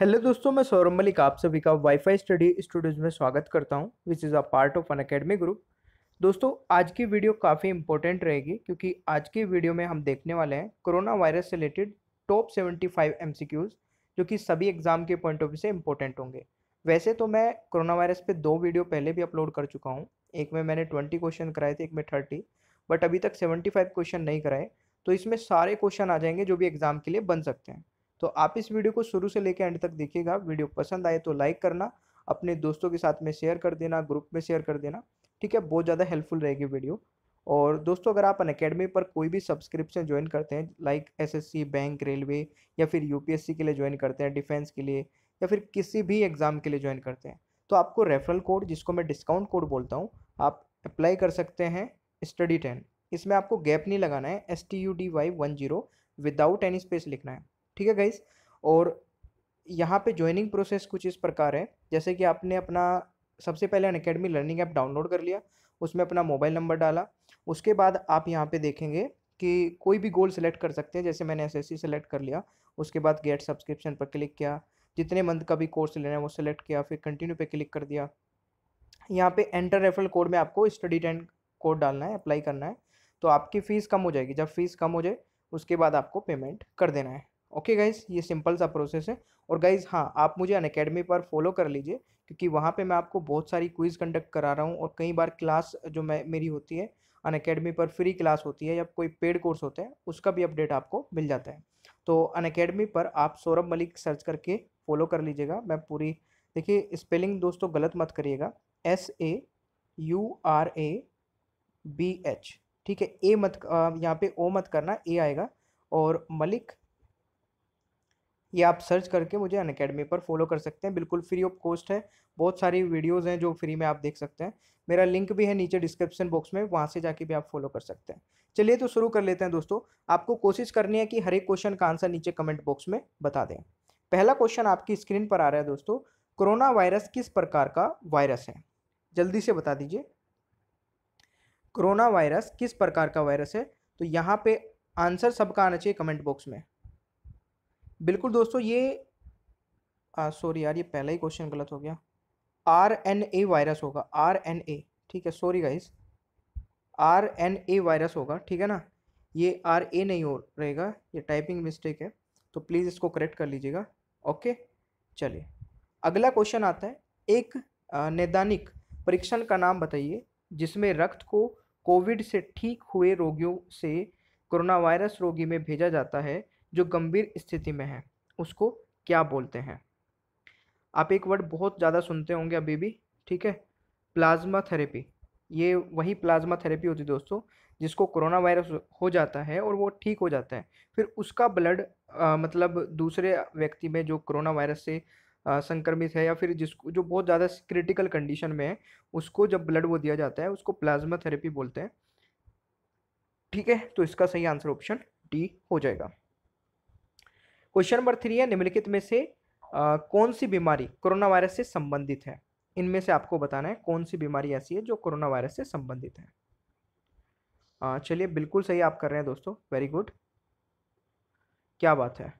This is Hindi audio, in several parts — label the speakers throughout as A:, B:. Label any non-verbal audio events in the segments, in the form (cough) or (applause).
A: हेलो दोस्तों मैं सौरभ मलिक आप सभी का वाईफाई स्टडी स्टूडियोज में स्वागत करता हूं which is a part of Unacademy group दोस्तों आज की वीडियो काफ़ी इंपॉर्टेंट रहेगी क्योंकि आज की वीडियो में हम देखने वाले हैं कोरोना वायरस से related top seventy five M C Qs जो कि सभी एग्ज़ाम के पॉइंट ऑफ व्यू से इंपॉर्टेंट होंगे वैसे तो मैं कोरोना वायरस पर दो वीडियो पहले भी अपलोड कर चुका हूँ एक में मैंने ट्वेंटी क्वेश्चन कराए थे एक में थर्टी बट अभी तक सेवेंटी फाइव क्वेश्चन नहीं कराए तो इसमें सारे क्वेश्चन आ जाएंगे जो भी एग्ज़ाम के लिए बन सकते हैं तो आप इस वीडियो को शुरू से लेकर एंड तक देखिएगा वीडियो पसंद आए तो लाइक करना अपने दोस्तों के साथ में शेयर कर देना ग्रुप में शेयर कर देना ठीक है बहुत ज़्यादा हेल्पफुल रहेगी वीडियो और दोस्तों अगर आप अनकेडमी पर कोई भी सब्सक्रिप्शन ज्वाइन करते हैं लाइक एसएससी बैंक रेलवे या फिर यूपीएससी के लिए ज्वाइन करते हैं डिफेंस के लिए या फिर किसी भी एग्ज़ाम के लिए ज्वाइन करते हैं तो आपको रेफरल कोड जिसको मैं डिस्काउंट कोड बोलता हूँ आप अप्लाई कर सकते हैं स्टडी टेन इसमें आपको गैप नहीं लगाना है S T U D Y one zero without any space लिखना है ठीक है गाइज और यहाँ पे ज्वाइनिंग प्रोसेस कुछ इस प्रकार है जैसे कि आपने अपना सबसे पहले Unacademy learning app download कर लिया उसमें अपना मोबाइल नंबर डाला उसके बाद आप यहाँ पे देखेंगे कि कोई भी गोल सेलेक्ट कर सकते हैं जैसे मैंने एस एस सेलेक्ट कर लिया उसके बाद गेट सब्सक्रिप्शन पर क्लिक किया जितने मंथ का भी कोर्स लेना है वो सेलेक्ट किया फिर कंटिन्यू पर क्लिक कर दिया यहाँ पर एंटर रेफरल कोड में आपको स्टडी टेन कोड डालना है अप्लाई करना है तो आपकी फ़ीस कम हो जाएगी जब फ़ीस कम हो जाए उसके बाद आपको पेमेंट कर देना है ओके गाइज ये सिंपल सा प्रोसेस है और गाइज हाँ आप मुझे अन अकेडमी पर फॉलो कर लीजिए क्योंकि वहाँ पे मैं आपको बहुत सारी क्विज़ कंडक्ट करा रहा हूँ और कई बार क्लास जो मैं मेरी होती है अन अकेडमी पर फ्री क्लास होती है या कोई पेड कोर्स होता है उसका भी अपडेट आपको मिल जाता है तो अन अकेडमी पर आप सौरभ मलिक सर्च करके फॉलो कर लीजिएगा मैं पूरी देखिए स्पेलिंग दोस्तों गलत मत करिएगा S A U R A B H ठीक है ए मत यहाँ पे ओ मत करना ए आएगा और मलिक ये आप सर्च करके मुझे अन अकेडमी पर फॉलो कर सकते हैं बिल्कुल फ्री ऑफ कॉस्ट है बहुत सारी वीडियोज़ हैं जो फ्री में आप देख सकते हैं मेरा लिंक भी है नीचे डिस्क्रिप्शन बॉक्स में वहाँ से जाके भी आप फॉलो कर सकते हैं चलिए तो शुरू कर लेते हैं दोस्तों आपको कोशिश करनी है कि हर एक क्वेश्चन का आंसर नीचे कमेंट बॉक्स में बता दें पहला क्वेश्चन आपकी स्क्रीन पर आ रहा है दोस्तों कोरोना वायरस किस प्रकार का वायरस है जल्दी से बता दीजिए कोरोना वायरस किस प्रकार का वायरस है तो यहाँ पे आंसर सबका आना चाहिए कमेंट बॉक्स में बिल्कुल दोस्तों ये सॉरी यार ये पहला ही क्वेश्चन गलत हो गया आर एन ए वायरस होगा आर एन ए ठीक है sorry guys R N A virus होगा ठीक है ना ये आर ए नहीं हो रहेगा ये टाइपिंग मिस्टेक है तो प्लीज़ इसको करेक्ट कर लीजिएगा ओके चलिए अगला क्वेश्चन आता है एक नैदानिक परीक्षण का नाम बताइए जिसमें रक्त को कोविड से ठीक हुए रोगियों से कोरोना वायरस रोगी में भेजा जाता है जो गंभीर स्थिति में है उसको क्या बोलते हैं आप एक वर्ड बहुत ज़्यादा सुनते होंगे अभी भी ठीक है प्लाज्मा थेरेपी ये वही प्लाज्मा थेरेपी होती है दोस्तों जिसको कोरोना वायरस हो जाता है और वो ठीक हो जाता है फिर उसका ब्लड मतलब दूसरे व्यक्ति में जो कोरोना वायरस से संक्रमित है या फिर जिसको जो बहुत ज़्यादा क्रिटिकल कंडीशन में है उसको जब ब्लड वो दिया जाता है उसको प्लाज्मा थेरेपी बोलते हैं ठीक है तो इसका सही आंसर ऑप्शन डी हो जाएगा क्वेश्चन नंबर थ्री है निम्नलिखित में से आ, कौन सी बीमारी कोरोना वायरस से संबंधित है इनमें से आपको बताना है कौन सी बीमारी ऐसी है जो कोरोना वायरस से संबंधित है चलिए बिल्कुल सही आप कर रहे हैं दोस्तों वेरी गुड क्या बात है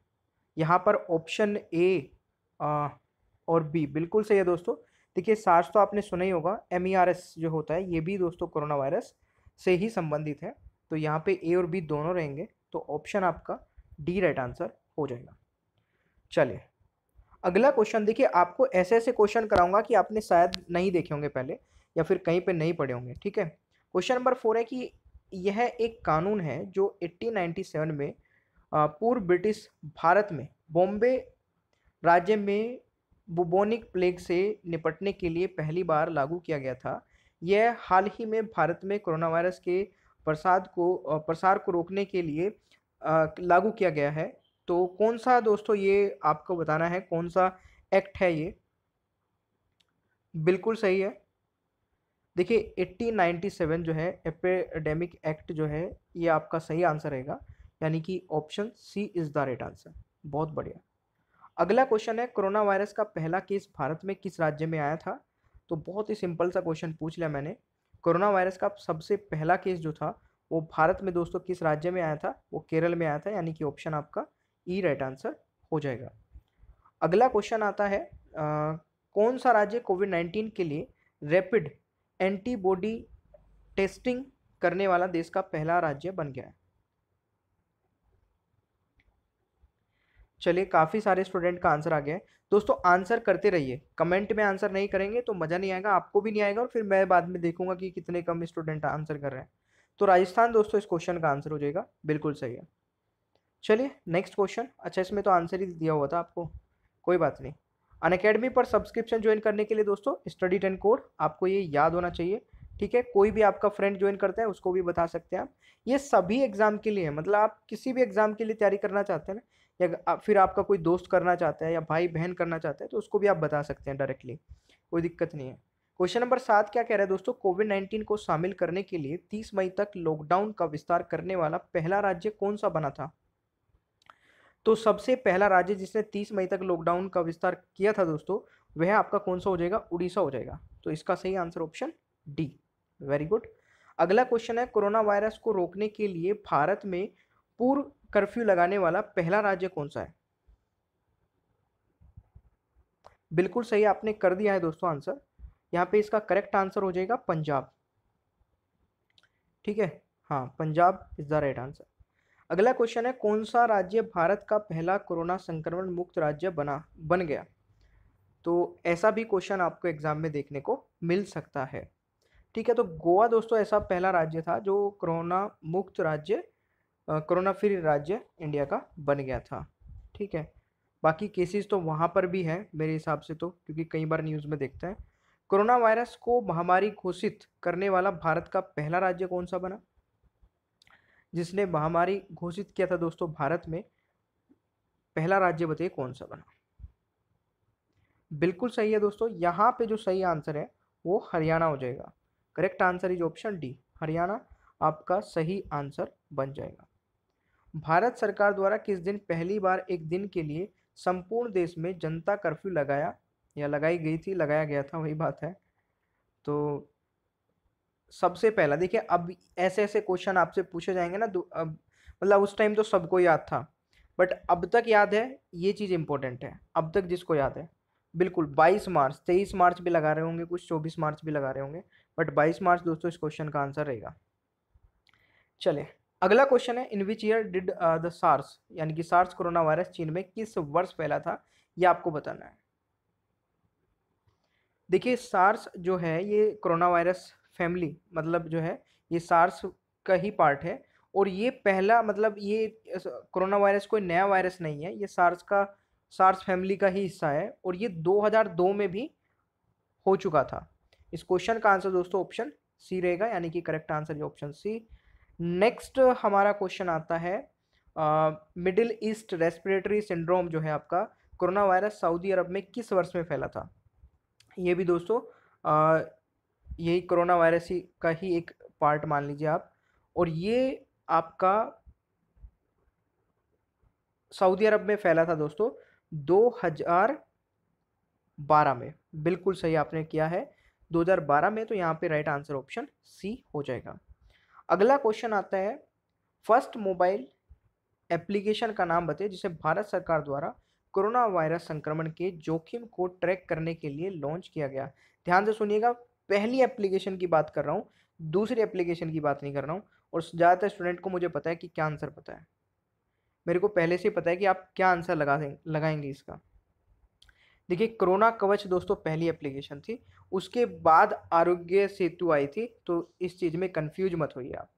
A: यहाँ पर ऑप्शन ए आ, और बी बिल्कुल सही है दोस्तों देखिए सार्स तो आपने सुना ही होगा एम ई आर एस जो होता है ये भी दोस्तों कोरोना वायरस से ही संबंधित है तो यहाँ पे ए और बी दोनों रहेंगे तो ऑप्शन आपका डी राइट आंसर हो जाएगा चलिए अगला क्वेश्चन देखिए आपको ऐसे ऐसे क्वेश्चन कराऊंगा कि आपने शायद नहीं देखे होंगे पहले या फिर कहीं पे नहीं पढ़े होंगे ठीक है क्वेश्चन नंबर फोर है कि यह एक कानून है जो 1897 में पूर्व ब्रिटिश भारत में बॉम्बे राज्य में बुबोनिक प्लेग से निपटने के लिए पहली बार लागू किया गया था यह हाल ही में भारत में कोरोना वायरस के प्रसाद को प्रसार को रोकने के लिए लागू किया गया है तो कौन सा दोस्तों ये आपको बताना है कौन सा एक्ट है ये बिल्कुल सही है देखिए 1897 जो है एपेडेमिक एक्ट जो है ये आपका सही आंसर रहेगा यानी कि option C is the right answer बहुत बढ़िया अगला क्वेश्चन है कोरोना वायरस का पहला केस भारत में किस राज्य में आया था तो बहुत ही सिंपल सा क्वेश्चन पूछ लिया मैंने कोरोना वायरस का सबसे पहला केस जो था वो भारत में दोस्तों किस राज्य में आया था वो केरल में आया था यानी कि ऑप्शन आपका ई राइट आंसर हो जाएगा अगला क्वेश्चन आता है आ, कौन सा राज्य कोविड नाइन्टीन के लिए रैपिड एंटीबॉडी टेस्टिंग करने वाला देश का पहला राज्य बन गया है चलिए काफ़ी सारे स्टूडेंट का आंसर आ गया है दोस्तों आंसर करते रहिए कमेंट में आंसर नहीं करेंगे तो मज़ा नहीं आएगा आपको भी नहीं आएगा और फिर मैं बाद में देखूंगा कि कितने कम स्टूडेंट आंसर कर रहे हैं तो राजस्थान दोस्तों इस क्वेश्चन का आंसर हो जाएगा बिल्कुल सही है चलिए नेक्स्ट क्वेश्चन अच्छा इसमें तो आंसर ही दिया हुआ था आपको कोई बात नहीं अन अकेडमी पर सब्सक्रिप्शन ज्वाइन करने के लिए दोस्तों स्टडी टेन कोड आपको ये याद होना चाहिए ठीक है कोई भी आपका फ्रेंड ज्वाइन करता है उसको भी बता सकते हैं आप ये सभी एग्ज़ाम के लिए है मतलब आप किसी भी एग्ज़ाम के लिए तैयारी करना चाहते हैं ना या फिर आपका कोई दोस्त करना चाहता है या भाई बहन करना चाहता है तो उसको भी आप बता सकते हैं डायरेक्टली कोई दिक्कत नहीं है क्वेश्चन नंबर सात क्या कह रहा है दोस्तों कोविड नाइन्टीन को शामिल करने के लिए तीस मई तक लॉकडाउन का विस्तार करने वाला पहला राज्य कौन सा बना था तो सबसे पहला राज्य जिसने तीस मई तक लॉकडाउन का विस्तार किया था दोस्तों वह आपका कौन सा हो जाएगा उड़ीसा हो जाएगा तो इसका सही answer option D very good अगला क्वेश्चन है कोरोना वायरस को रोकने के लिए भारत में पूर्व कर्फ्यू लगाने वाला पहला राज्य कौन सा है बिल्कुल सही आपने कर दिया है दोस्तों आंसर यहाँ पे इसका करेक्ट आंसर हो जाएगा पंजाब ठीक है हाँ Punjab is the right answer अगला क्वेश्चन है कौन सा राज्य भारत का पहला कोरोना संक्रमण मुक्त राज्य बना बन गया तो ऐसा भी क्वेश्चन आपको एग्जाम में देखने को मिल सकता है ठीक है तो गोवा दोस्तों ऐसा पहला राज्य था जो कोरोना मुक्त राज्य कोरोना फ्री राज्य इंडिया का बन गया था ठीक है बाकी केसेस तो वहाँ पर भी हैं मेरे हिसाब से तो क्योंकि कई बार न्यूज़ में देखते हैं कोरोना वायरस को महामारी घोषित करने वाला भारत का पहला राज्य कौन सा बना जिसने महामारी घोषित किया था दोस्तों भारत में पहला राज्य बताइए कौन सा बना बिल्कुल सही है दोस्तों यहाँ पे जो सही आंसर है वो हरियाणा हो जाएगा correct answer is option D Haryana आपका सही आंसर बन जाएगा भारत सरकार द्वारा किस दिन पहली बार एक दिन के लिए संपूर्ण देश में जनता कर्फ्यू लगाया या लगाई गई थी लगाया गया था वही बात है तो सबसे पहला देखिए अब ऐसे ऐसे क्वेश्चन आपसे पूछे जाएंगे ना अब मतलब उस टाइम तो सबको याद था बट अब तक याद है ये चीज़ इंपॉर्टेंट है अब तक जिसको याद है बिल्कुल 22 मार्च 23 मार्च भी लगा रहे होंगे कुछ 24 मार्च भी लगा रहे होंगे बट 22 मार्च दोस्तों इस क्वेश्चन का आंसर रहेगा चले अगला क्वेश्चन है in which year did the SARS यानी कि सार्स कोरोना वायरस चीन में किस वर्ष फैला था ये आपको बताना है देखिए सार्स जो है ये कोरोना वायरस फैमिली मतलब जो है ये सार्स का ही पार्ट है और ये पहला मतलब ये कोरोना वायरस कोई नया वायरस नहीं है ये सार्स का सार्स फैमिली का ही हिस्सा है और ये 2002 में भी हो चुका था इस क्वेश्चन का आंसर दोस्तों ऑप्शन सी रहेगा यानी कि करेक्ट आंसर ये ऑप्शन सी नेक्स्ट हमारा क्वेश्चन आता है मिडिल ईस्ट रेस्पिरेटरी सिंड्रोम जो है आपका कोरोना वायरस सऊदी अरब में किस वर्ष में फैला था ये भी दोस्तों यही कोरोना वायरस ही का ही एक पार्ट मान लीजिए आप और ये आपका सऊदी अरब में फैला था दोस्तों 2012 में बिल्कुल सही आपने किया है 2012 में तो यहाँ पे राइट आंसर ऑप्शन सी हो जाएगा अगला क्वेश्चन आता है फर्स्ट मोबाइल एप्लीकेशन का नाम बताइए जिसे भारत सरकार द्वारा कोरोना वायरस संक्रमण के जोखिम को ट्रैक करने के लिए लॉन्च किया गया ध्यान से सुनिएगा पहली एप्लीकेशन की बात कर रहा हूँ दूसरी एप्लीकेशन की बात नहीं कर रहा हूँ और ज़्यादातर स्टूडेंट को मुझे पता है कि क्या आंसर पता है मेरे को पहले से ही पता है कि आप क्या आंसर लगा लगाएंगे इसका देखिए कोरोना कवच दोस्तों पहली एप्लीकेशन थी उसके बाद आरोग्य सेतु आई थी तो इस चीज़ में कन्फ्यूज मत होइए आप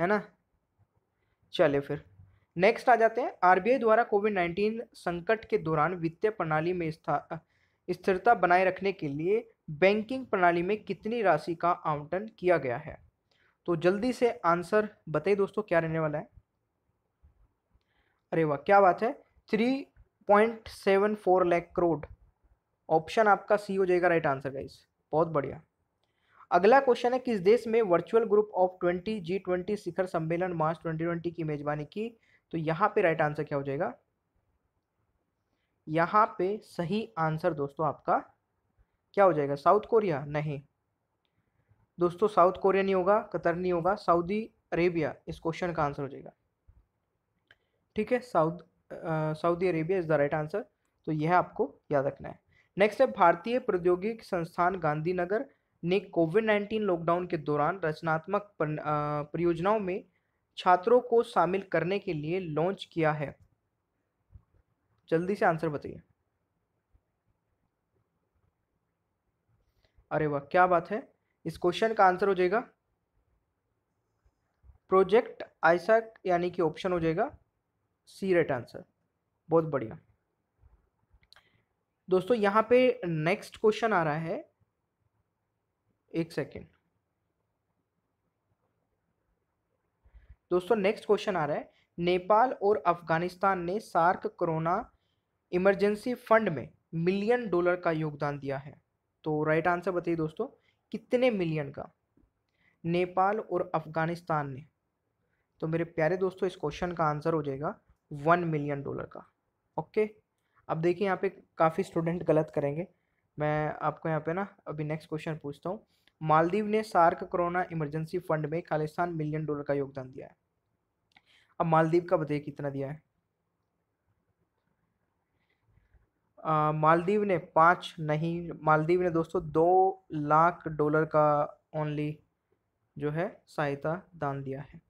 A: है ना चले फिर नेक्स्ट आ जाते हैं आरबीआई द्वारा कोविड नाइन्टीन संकट के दौरान वित्तीय प्रणाली में स्था स्थिरता बनाए रखने के लिए बैंकिंग प्रणाली में कितनी राशि का आवंटन किया गया है तो जल्दी से आंसर बताइए दोस्तों क्या रहने वाला है अरे वाह क्या बात है three point seven four lakh crore option आपका सी हो जाएगा राइट आंसर गाइस बहुत बढ़िया अगला क्वेश्चन है किस देश में virtual group of twenty G twenty शिखर सम्मेलन मार्च ट्वेंटी ट्वेंटी की मेजबानी की तो यहाँ पे राइट आंसर क्या हो जाएगा यहाँ पे सही आंसर दोस्तों आपका क्या हो जाएगा साउथ कोरिया नहीं दोस्तों साउथ कोरिया नहीं होगा कतर नहीं होगा सऊदी अरेबिया इस क्वेश्चन का आंसर हो जाएगा ठीक है south Saudi Arabia is the right answer तो यह आपको याद रखना है नेक्स्ट है भारतीय प्रौद्योगिकी संस्थान गांधीनगर ने कोविड नाइन्टीन लॉकडाउन के दौरान रचनात्मक परियोजनाओं में छात्रों को शामिल करने के लिए लॉन्च किया है जल्दी से आंसर बताइए अरे वाह क्या बात है इस क्वेश्चन का आंसर हो जाएगा प्रोजेक्ट आइसक यानी कि ऑप्शन हो जाएगा सी रेट आंसर बहुत बढ़िया दोस्तों यहाँ पे नेक्स्ट क्वेश्चन आ रहा है एक सेकेंड दोस्तों नेक्स्ट क्वेश्चन आ रहा है नेपाल और अफगानिस्तान ने सार्क कोरोना इमरजेंसी फंड में मिलियन डॉलर का योगदान दिया है तो राइट आंसर बताइए दोस्तों कितने मिलियन का नेपाल और अफ़गानिस्तान ने तो मेरे प्यारे दोस्तों इस क्वेश्चन का आंसर हो जाएगा वन मिलियन डॉलर का ओके अब देखिए यहाँ पे काफ़ी स्टूडेंट गलत करेंगे मैं आपको यहाँ पे ना अभी नेक्स्ट क्वेश्चन पूछता हूँ मालदीव ने सार्क कोरोना इमरजेंसी फंड में खालिस्तान मिलियन डॉलर का योगदान दिया है अब मालदीव का बताइए कितना दिया है मालदीव ने पाँच नहीं मालदीव ने दोस्तों दो लाख डॉलर का ओनली जो है सहायता दान दिया है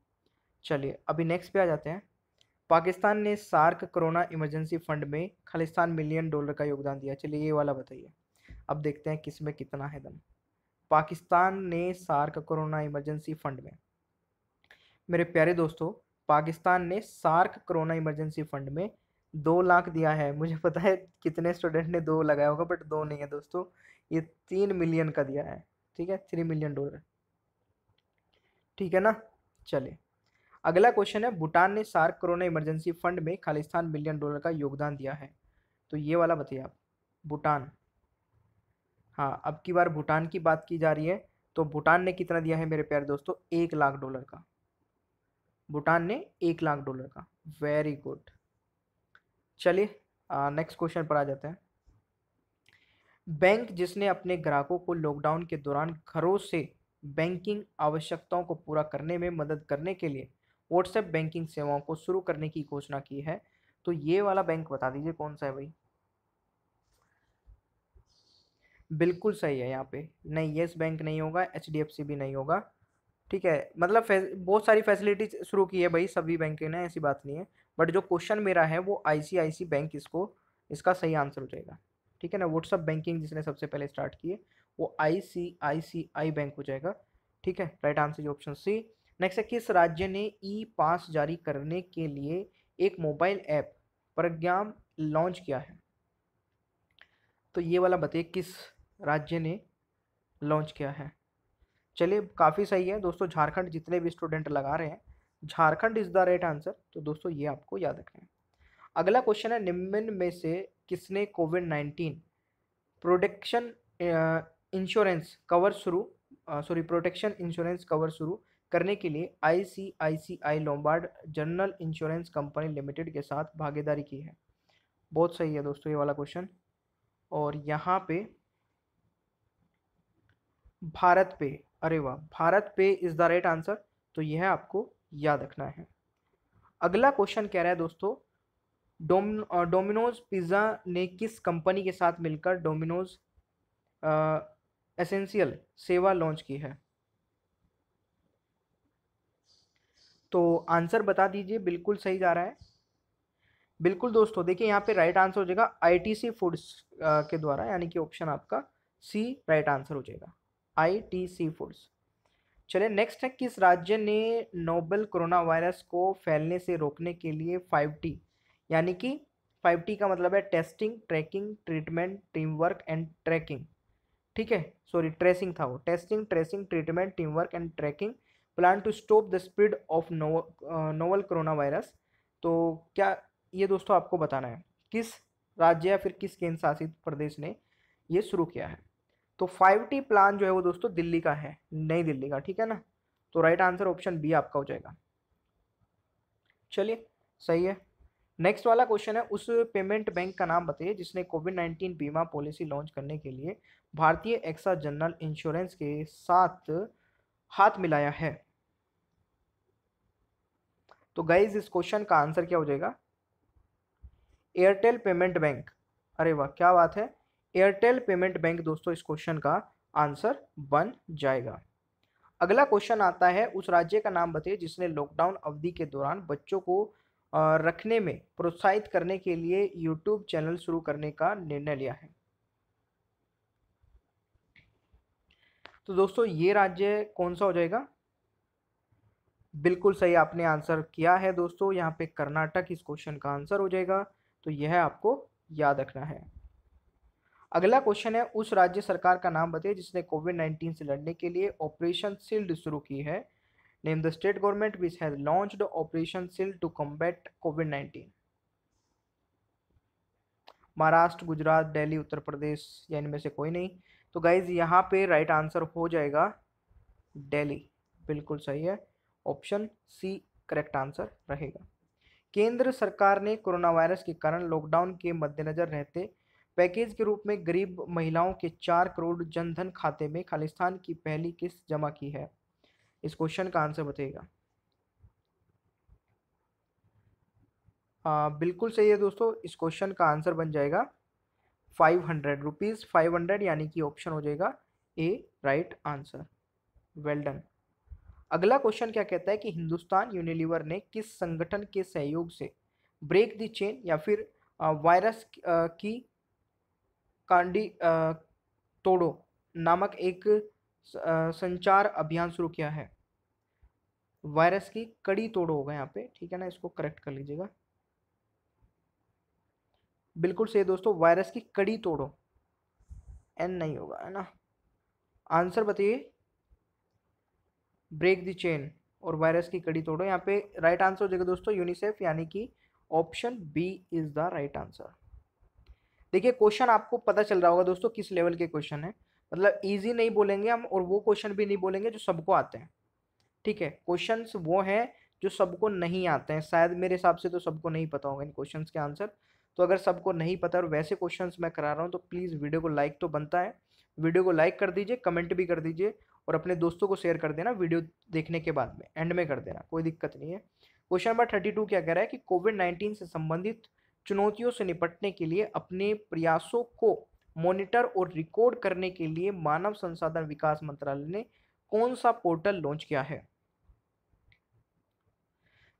A: चलिए अभी नेक्स्ट पे आ जाते हैं पाकिस्तान ने सार्क कोरोना इमरजेंसी फंड में खालिस्तान मिलियन डॉलर का योगदान दिया चलिए ये वाला बताइए अब देखते हैं किस में कितना है दम पाकिस्तान ने सार्क कोरोना इमरजेंसी फंड में मेरे प्यारे दोस्तों पाकिस्तान ने सार्क कोरोना इमरजेंसी फंड में दो लाख दिया है मुझे पता है कितने स्टूडेंट ने दो लगाया होगा बट दो नहीं है दोस्तों ये तीन मिलियन का दिया है ठीक है थ्री मिलियन डॉलर ठीक है ना चलिए अगला क्वेश्चन है भूटान ने सार्क कोरोना इमरजेंसी फंड में खालिस्तान मिलियन डॉलर का योगदान दिया है तो ये वाला बताइए आप भूटान हाँ अब की बार भूटान की बात की जा रही है तो भूटान ने कितना दिया है मेरे प्यारे दोस्तों एक लाख डॉलर का भूटान ने एक लाख डॉलर का वेरी गुड चलिए नेक्स्ट क्वेश्चन पर आ जाते हैं बैंक जिसने अपने ग्राहकों को लॉकडाउन के दौरान घरों से बैंकिंग आवश्यकताओं को पूरा करने में मदद करने के लिए व्हाट्सएप बैंकिंग सेवाओं को शुरू करने की घोषणा की है तो ये वाला बैंक बता दीजिए कौन सा है भाई बिल्कुल सही है यहाँ पे नहीं येस बैंक नहीं होगा एच भी नहीं होगा ठीक है मतलब बहुत सारी फैसिलिटीज शुरू की है भाई सभी बैंक ने ऐसी बात नहीं है बट जो क्वेश्चन मेरा है वो आई बैंक इसको इसका सही आंसर हो जाएगा ठीक है ना व्हाट्सअप बैंकिंग जिसने सबसे पहले स्टार्ट किए वो आई बैंक हो जाएगा ठीक है राइट आंसर जो ऑप्शन सी नेक्स्ट है किस राज्य ने ई पास जारी करने के लिए एक मोबाइल ऐप प्रज्ञाम लॉन्च किया है तो ये वाला बताइए किस राज्य ने लॉन्च किया है चलिए काफ़ी सही है दोस्तों झारखंड जितने भी स्टूडेंट लगा रहे हैं Jharkhand is the right answer तो दोस्तों ये आपको याद रखना है अगला क्वेश्चन है निम्न में से किसने COVID nineteen protection insurance cover शुरू सॉरी प्रोटेक्शन इंश्योरेंस कवर शुरू करने के लिए I C I C I Lombard general insurance company limited के साथ भागीदारी की है बहुत सही है दोस्तों ये वाला क्वेश्चन और यहाँ पे भारत पे अरे वाह भारत पे इज़ द राइट आंसर तो यह है आपको याद रखना है अगला क्वेश्चन कह रहा है दोस्तों डोम डोमिनोज पिज़्ज़ा ने किस कंपनी के साथ मिलकर डोमिनोज एसेंशियल सेवा लॉन्च की है तो आंसर बता दीजिए बिल्कुल सही जा रहा है बिल्कुल दोस्तों देखिए यहाँ पे राइट आंसर हो जाएगा आईटीसी फूड्स के द्वारा यानी कि ऑप्शन आपका सी राइट आंसर हो जाएगा आईटीसी फूड्स चले नेक्स्ट है किस राज्य ने नोबल कोरोना वायरस को फैलने से रोकने के लिए फाइव टी यानी कि फाइव टी का मतलब है testing tracking treatment team work and tracking ठीक है सॉरी ट्रेसिंग था वो testing tracing treatment team work and tracking plan to stop the spread of novel corona virus तो क्या ये दोस्तों आपको बताना है किस राज्य या फिर किस केंद्र शासित प्रदेश ने ये शुरू किया है तो फाइव टी प्लान जो है वो दोस्तों दिल्ली का है नई दिल्ली का ठीक है ना तो राइट आंसर ऑप्शन बी आपका हो जाएगा चलिए सही है नेक्स्ट वाला क्वेश्चन है उस पेमेंट बैंक का नाम बताइए जिसने कोविड नाइन्टीन बीमा पॉलिसी लॉन्च करने के लिए भारतीय एक्सा जनरल इंश्योरेंस के साथ हाथ मिलाया है तो गाइज इस क्वेश्चन का आंसर क्या हो जाएगा एयरटेल पेमेंट बैंक अरे वाह क्या बात है एयरटेल पेमेंट बैंक दोस्तों इस क्वेश्चन का आंसर बन जाएगा अगला क्वेश्चन आता है उस राज्य का नाम बताइए जिसने लॉकडाउन अवधि के दौरान बच्चों को रखने में प्रोत्साहित करने के लिए यूट्यूब चैनल शुरू करने का निर्णय लिया है तो दोस्तों ये राज्य कौन सा हो जाएगा बिल्कुल सही आपने आंसर किया है दोस्तों यहाँ पे कर्नाटक इस क्वेश्चन का आंसर हो जाएगा तो यह आपको याद रखना है अगला क्वेश्चन है उस राज्य सरकार का नाम बताइए जिसने कोविड नाइन्टीन से लड़ने के लिए ऑपरेशन सील्ड शुरू की है name the state government which has launch operation sealed to combat COVID nineteen Maharashtra Gujarat Delhi Uttar Pradesh या इनमें से कोई नहीं तो गाइज यहाँ पे राइट आंसर हो जाएगा दिल्ली बिल्कुल सही है ऑप्शन सी करेक्ट आंसर रहेगा केंद्र सरकार ने कोरोना वायरस के कारण लॉकडाउन के मद्देनज़र रहते पैकेज के रूप में गरीब महिलाओं के चार करोड़ जनधन खाते में खालिस्तान की पहली किस्त जमा की है इस क्वेश्चन का आंसर बताइएगा बिल्कुल सही है दोस्तों इस क्वेश्चन का आंसर बन जाएगा five hundred rupees five hundred यानी कि ऑप्शन हो जाएगा A right answer well done अगला क्वेश्चन क्या कहता है कि हिंदुस्तान यूनिलीवर ने किस संगठन के सहयोग से ब्रेक द चेन या फिर वायरस की कांडी तोड़ो नामक एक संचार अभियान शुरू किया है वायरस की कड़ी तोड़ो होगा यहाँ पे ठीक है ना इसको करेक्ट कर लीजिएगा बिल्कुल सही दोस्तों वायरस की कड़ी तोड़ो एन नहीं होगा है ना आंसर बताइए ब्रेक द चेन और वायरस की कड़ी तोड़ो यहाँ पे राइट आंसर हो जाएगा दोस्तों यूनिसेफ यानी कि option B is the right answer देखिए क्वेश्चन आपको पता चल रहा होगा दोस्तों किस लेवल के क्वेश्चन है मतलब ईजी नहीं बोलेंगे हम और वो क्वेश्चन भी नहीं बोलेंगे जो सबको आते हैं ठीक है क्वेश्चन वो हैं जो सबको नहीं आते हैं शायद मेरे हिसाब से तो सबको नहीं पता होगा इन क्वेश्चन के आंसर तो अगर सबको नहीं पता और वैसे क्वेश्चन मैं करा रहा हूँ तो प्लीज़ वीडियो को लाइक तो बनता है वीडियो को लाइक कर दीजिए कमेंट भी कर दीजिए और अपने दोस्तों को शेयर कर देना वीडियो देखने के बाद में एंड में कर देना कोई दिक्कत नहीं है क्वेश्चन नंबर थर्टी टू क्या कह रहा है कि कोविड नाइन्टीन से संबंधित चुनौतियों से निपटने के लिए अपने प्रयासों को मॉनिटर और रिकॉर्ड करने के लिए मानव संसाधन विकास मंत्रालय ने कौन सा पोर्टल लॉन्च किया है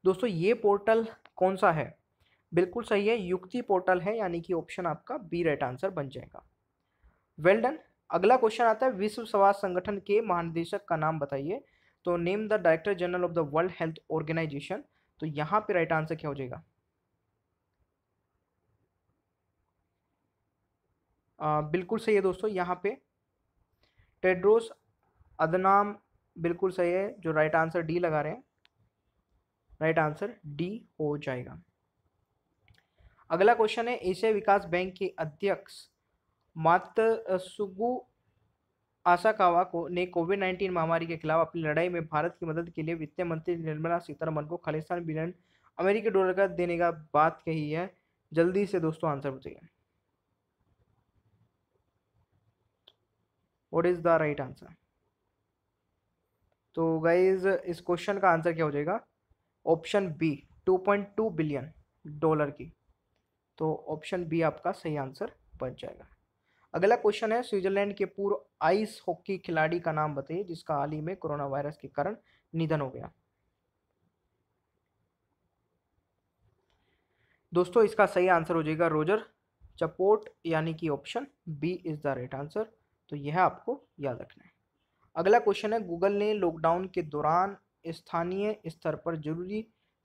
A: दोस्तों ये पोर्टल कौन सा है बिल्कुल सही है युक्ति पोर्टल है यानी कि ऑप्शन आपका बी राइट आंसर बन जाएगा वेल डन अगला क्वेश्चन आता है विश्व स्वास्थ्य संगठन के महानिदेशक का नाम बताइए तो name the director general of the world health organisation तो यहाँ पे राइट आंसर क्या हो जाएगा आ, बिल्कुल सही है दोस्तों यहाँ पे टेड्रोस अदनाम बिल्कुल सही है जो राइट आंसर डी लगा रहे हैं राइट आंसर डी हो जाएगा अगला क्वेश्चन है एशिया विकास बैंक के अध्यक्ष मातसुगु आशाकावा को ने कोविड नाइन्टीन महामारी के खिलाफ अपनी लड़ाई में भारत की मदद के लिए वित्त मंत्री निर्मला सीतारमन को खालिस्तान बिलियन अमेरिकी डॉलर का देने का बात कही है जल्दी से दोस्तों आंसर बताइए what is the right answer तो गाइज इस क्वेश्चन का आंसर क्या हो जाएगा ऑप्शन बी 2.2 बिलियन डॉलर की तो ऑप्शन बी आपका सही आंसर बन जाएगा अगला क्वेश्चन है स्विट्जरलैंड के पूर्व आइस हॉकी खिलाड़ी का नाम बताइए जिसका हाल ही में कोरोना वायरस के कारण निधन हो गया दोस्तों इसका सही आंसर हो जाएगा रोजर चपोट यानी कि option B is the right answer तो यह आपको याद रखना है अगला क्वेश्चन है गूगल ने लॉकडाउन के दौरान स्थानीय स्तर पर जरूरी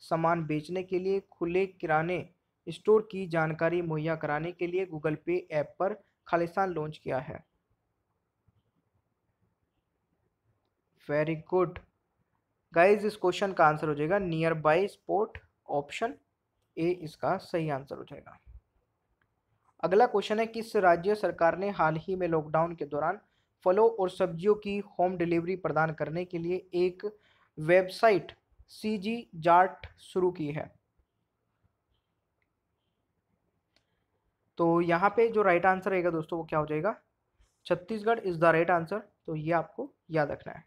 A: सामान बेचने के लिए खुले किराने स्टोर की जानकारी मुहैया कराने के लिए गूगल पे ऐप पर खालिस्तान लॉन्च किया है वेरी गुड गाइज इस क्वेश्चन का आंसर हो जाएगा nearby sport option A इसका सही आंसर हो जाएगा अगला क्वेश्चन है किस राज्य सरकार ने हाल ही में लॉकडाउन के दौरान फलों और सब्जियों की होम डिलीवरी प्रदान करने के लिए एक वेबसाइट सी जी जाट शुरू की है तो यहाँ पे जो राइट आंसर रहेगा दोस्तों वो क्या हो जाएगा Chhattisgarh is the right answer तो ये आपको याद रखना है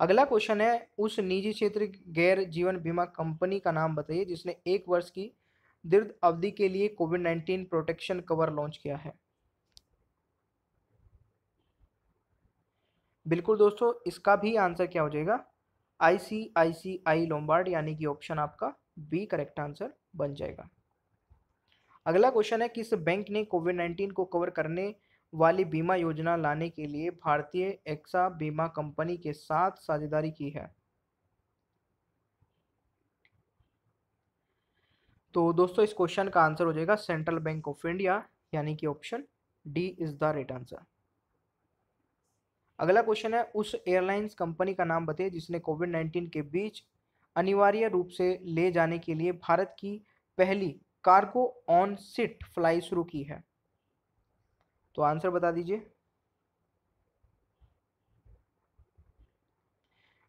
A: अगला क्वेश्चन है उस निजी क्षेत्र गैर जीवन बीमा कंपनी का नाम बताइए जिसने एक वर्ष की दीर्घ अवधि के लिए COVID nineteen protection cover launch किया है बिल्कुल दोस्तों इसका भी आंसर क्या हो जाएगा आई C I C I Lombard यानी कि ऑप्शन आपका बी करेक्ट आंसर बन जाएगा अगला क्वेश्चन है किस बैंक ने कोविड नाइन्टीन को कवर करने वाली बीमा योजना लाने के लिए भारतीय एक्सा बीमा कंपनी के साथ साझेदारी की है तो दोस्तों इस क्वेश्चन का आंसर हो जाएगा सेंट्रल बैंक ऑफ इंडिया यानी कि option D is the right answer अगला क्वेश्चन है उस एयरलाइंस कंपनी का नाम बताइए जिसने कोविड नाइन्टीन के बीच अनिवार्य रूप से ले जाने के लिए भारत की पहली कार्गो ऑन सिट फ्लाई शुरू की है तो आंसर बता दीजिए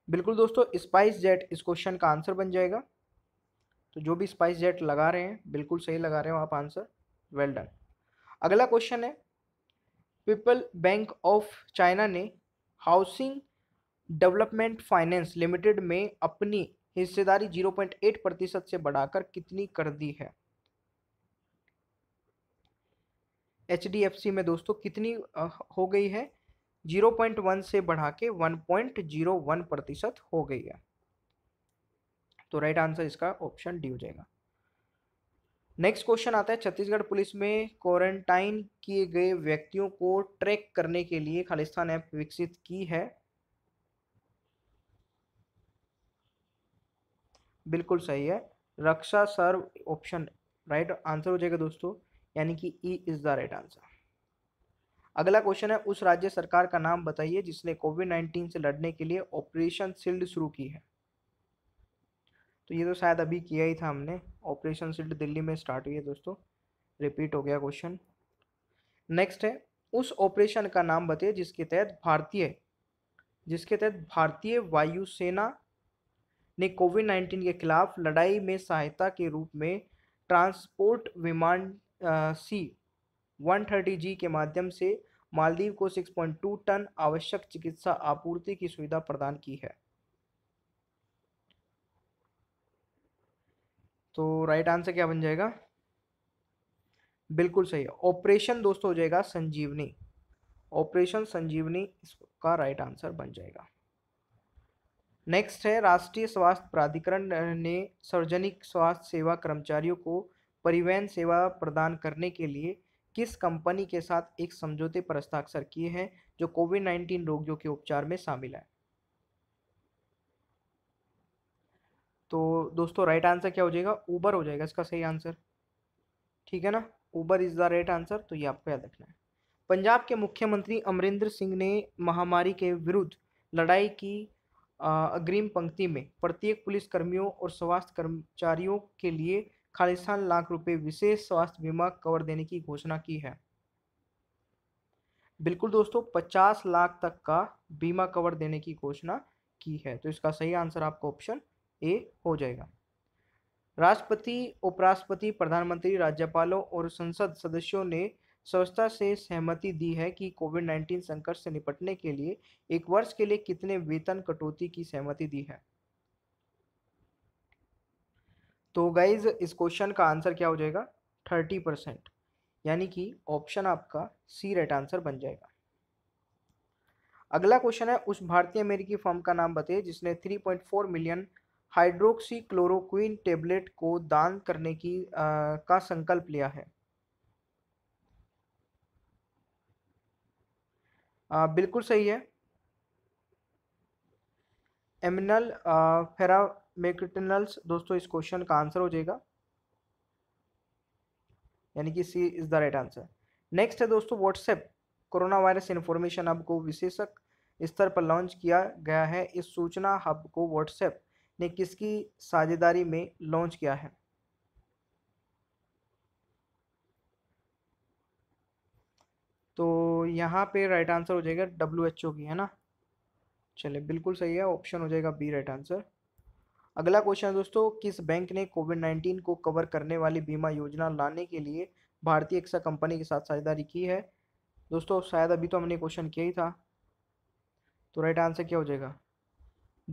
A: बिल्कुल दोस्तों स्पाइस जेट इस क्वेश्चन का आंसर बन जाएगा तो जो भी स्पाइस जेट लगा रहे हैं बिल्कुल सही लगा रहे हो आप आंसर वेल डन अगला क्वेश्चन है पीपल बैंक ऑफ चाइना ने हाउसिंग डेवलपमेंट फाइनेंस लिमिटेड में अपनी हिस्सेदारी 0.8 प्रतिशत से बढ़ाकर कितनी कर दी है एच में दोस्तों कितनी हो गई है 0.1 से बढ़ा के 1.01 प्रतिशत हो गई है तो राइट आंसर इसका ऑप्शन डी हो जाएगा नेक्स्ट क्वेश्चन आता है छत्तीसगढ़ पुलिस में क्वारंटाइन किए गए व्यक्तियों को ट्रैक करने के लिए खालिस्तान ऐप विकसित की है बिल्कुल सही है रक्षा सर्व ऑप्शन राइट आंसर हो जाएगा दोस्तों यानी कि E is the right answer अगला क्वेश्चन है उस राज्य सरकार का नाम बताइए जिसने कोविड नाइन्टीन से लड़ने के लिए ऑपरेशन सील्ड शुरू की है तो ये तो शायद अभी किया ही था हमने ऑपरेशन सिल्ड दिल्ली में स्टार्ट हुई है दोस्तों रिपीट हो गया क्वेश्चन नेक्स्ट है उस ऑपरेशन का नाम बताइए जिसके तहत भारतीय जिसके तहत भारतीय वायुसेना ने कोविड नाइन्टीन के खिलाफ लड़ाई में सहायता के रूप में ट्रांसपोर्ट विमान सी वन थर्टी जी के माध्यम से मालदीव को सिक्स पॉइंट टू टन आवश्यक चिकित्सा आपूर्ति की सुविधा प्रदान की है तो राइट आंसर क्या बन जाएगा बिल्कुल सही ऑपरेशन दोस्तों हो जाएगा संजीवनी ऑपरेशन संजीवनी इसका राइट आंसर बन जाएगा नेक्स्ट है राष्ट्रीय स्वास्थ्य प्राधिकरण ने सार्वजनिक स्वास्थ्य सेवा कर्मचारियों को परिवहन सेवा प्रदान करने के लिए किस कंपनी के साथ एक समझौते पर हस्ताक्षर किए हैं जो कोविड नाइन्टीन रोगियों के उपचार में शामिल है तो दोस्तों राइट आंसर क्या हो जाएगा ऊबर हो जाएगा इसका सही आंसर ठीक है ना Uber is the right answer तो ये आपको याद रखना है पंजाब के मुख्यमंत्री अमरिंदर सिंह ने महामारी के विरुद्ध लड़ाई की अग्रिम पंक्ति में प्रत्येक पुलिस कर्मियों और स्वास्थ्य कर्मचारियों के लिए खालिस्तान लाख रुपए विशेष स्वास्थ्य बीमा कवर देने की घोषणा की है बिल्कुल दोस्तों पचास लाख तक का बीमा कवर देने की घोषणा की है तो इसका सही आंसर आपको ऑप्शन ए हो जाएगा राष्ट्रपति उपराष्ट्रपति प्रधानमंत्री राज्यपालों और संसद सदस्यों ने स्वच्छता से सहमति दी है कि कोविड नाइन्टीन संकट से निपटने के लिए एक वर्ष के लिए कितने वेतन कटौती की सहमति दी है तो गाइज इस क्वेश्चन का आंसर क्या हो जाएगा थर्टी परसेंट यानी कि ऑप्शन आपका सी राइट आंसर बन जाएगा अगला क्वेश्चन है उस भारतीय अमेरिकी फर्म का नाम बताइए जिसने 3.4 मिलियन हाइड्रोक्सी क्लोरोक्वीन टेबलेट को दान करने की आ, का संकल्प लिया है आ, बिल्कुल सही है एमिनल फेरामेक्टिनल्स दोस्तों इस क्वेश्चन का आंसर हो जाएगा यानी कि C is the right answer next है दोस्तों WhatsApp corona virus information hub को विशेषक स्तर पर लॉन्च किया गया है इस सूचना हब को व्हाट्सएप ने किसकी साझेदारी में लॉन्च किया है तो यहाँ पे राइट आंसर हो जाएगा डब्ल्यू एच ओ की है ना चलिए बिल्कुल सही है ऑप्शन हो जाएगा बी राइट आंसर अगला क्वेश्चन है दोस्तों किस बैंक ने कोविड नाइन्टीन को कवर करने वाली बीमा योजना लाने के लिए भारतीय एक्सा कंपनी के साथ साझेदारी की है दोस्तों शायद अभी तो हमने क्वेश्चन किया ही था तो राइट आंसर क्या हो जाएगा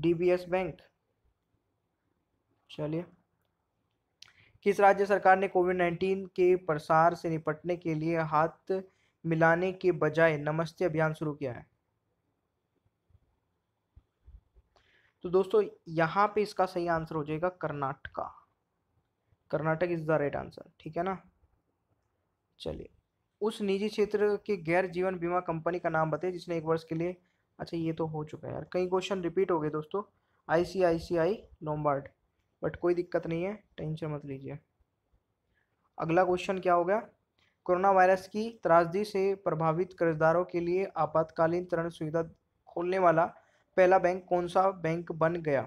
A: डी बी एस बैंक चलिए किस राज्य सरकार ने कोविड नाइन्टीन के प्रसार से निपटने के लिए हाथ मिलाने के बजाय नमस्ते अभियान शुरू किया है तो दोस्तों यहाँ पे इसका सही आंसर हो जाएगा Karnataka Karnataka is the right answer ठीक है ना चलिए उस निजी क्षेत्र के गैर जीवन बीमा कंपनी का नाम बताइए जिसने एक वर्ष के लिए अच्छा ये तो हो चुका है यार कई क्वेश्चन रिपीट हो गए दोस्तों ICICI C I C I but कोई दिक्कत नहीं है टेंशन मत लीजिए अगला क्वेश्चन क्या हो गया कोरोना वायरस की त्रासदी से प्रभावित कर्जदारों के लिए आपातकालीन ऋण सुविधा खोलने वाला पहला बैंक कौन सा बैंक बन गया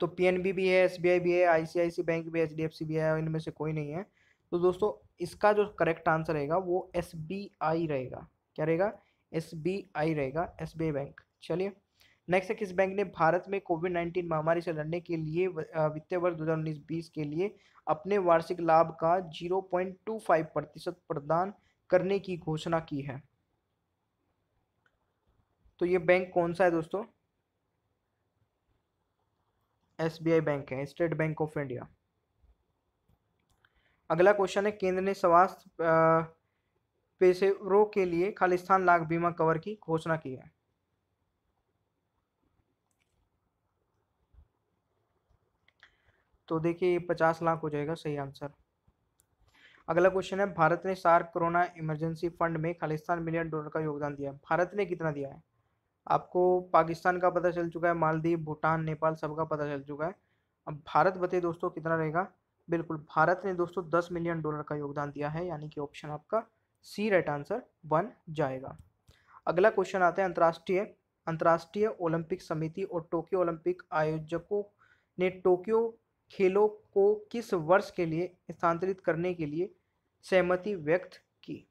A: तो पीएनबी भी है एसबीआई भी है आईसीआईसी बैंक भी एच भी है इनमें से कोई नहीं है तो दोस्तों इसका जो करेक्ट आंसर रहेगा वो एसबीआई रहेगा क्या रहेगा एसबीआई रहेगा एसबीआई बैंक चलिए नेक्स्ट है किस बैंक ने भारत में कोविड नाइन्टीन महामारी से लड़ने के लिए वित्तीय वर्ष दो हज़ार उन्नीस बीस के लिए अपने वार्षिक लाभ का जीरो पॉइंट टू फाइव प्रतिशत प्रदान करने की घोषणा की है तो ये बैंक कौन सा है दोस्तों एस बी आई बैंक है स्टेट बैंक ऑफ इंडिया अगला क्वेश्चन है केंद्र ने स्वास्थ्य पेशेवरों के लिए खालिस्तान लाख बीमा कवर की घोषणा की है तो देखिए पचास लाख हो जाएगा सही आंसर अगला क्वेश्चन है भारत ने सार कोरोना इमरजेंसी फंड में खालिस्तान मिलियन डॉलर का योगदान दिया है भारत ने कितना दिया है आपको पाकिस्तान का पता चल चुका है मालदीव भूटान नेपाल सबका पता चल चुका है अब भारत बताइए दोस्तों कितना रहेगा बिल्कुल भारत ने दोस्तों दस मिलियन डॉलर का योगदान दिया है यानी कि ऑप्शन आपका सी राइट आंसर वन जाएगा अगला क्वेश्चन आता है अंतर्राष्ट्रीय अंतर्राष्ट्रीय ओलंपिक समिति और टोक्यो ओलंपिक आयोजकों ने टोक्यो खेलों को किस वर्ष के लिए स्थानांतरित करने के लिए सहमति व्यक्त की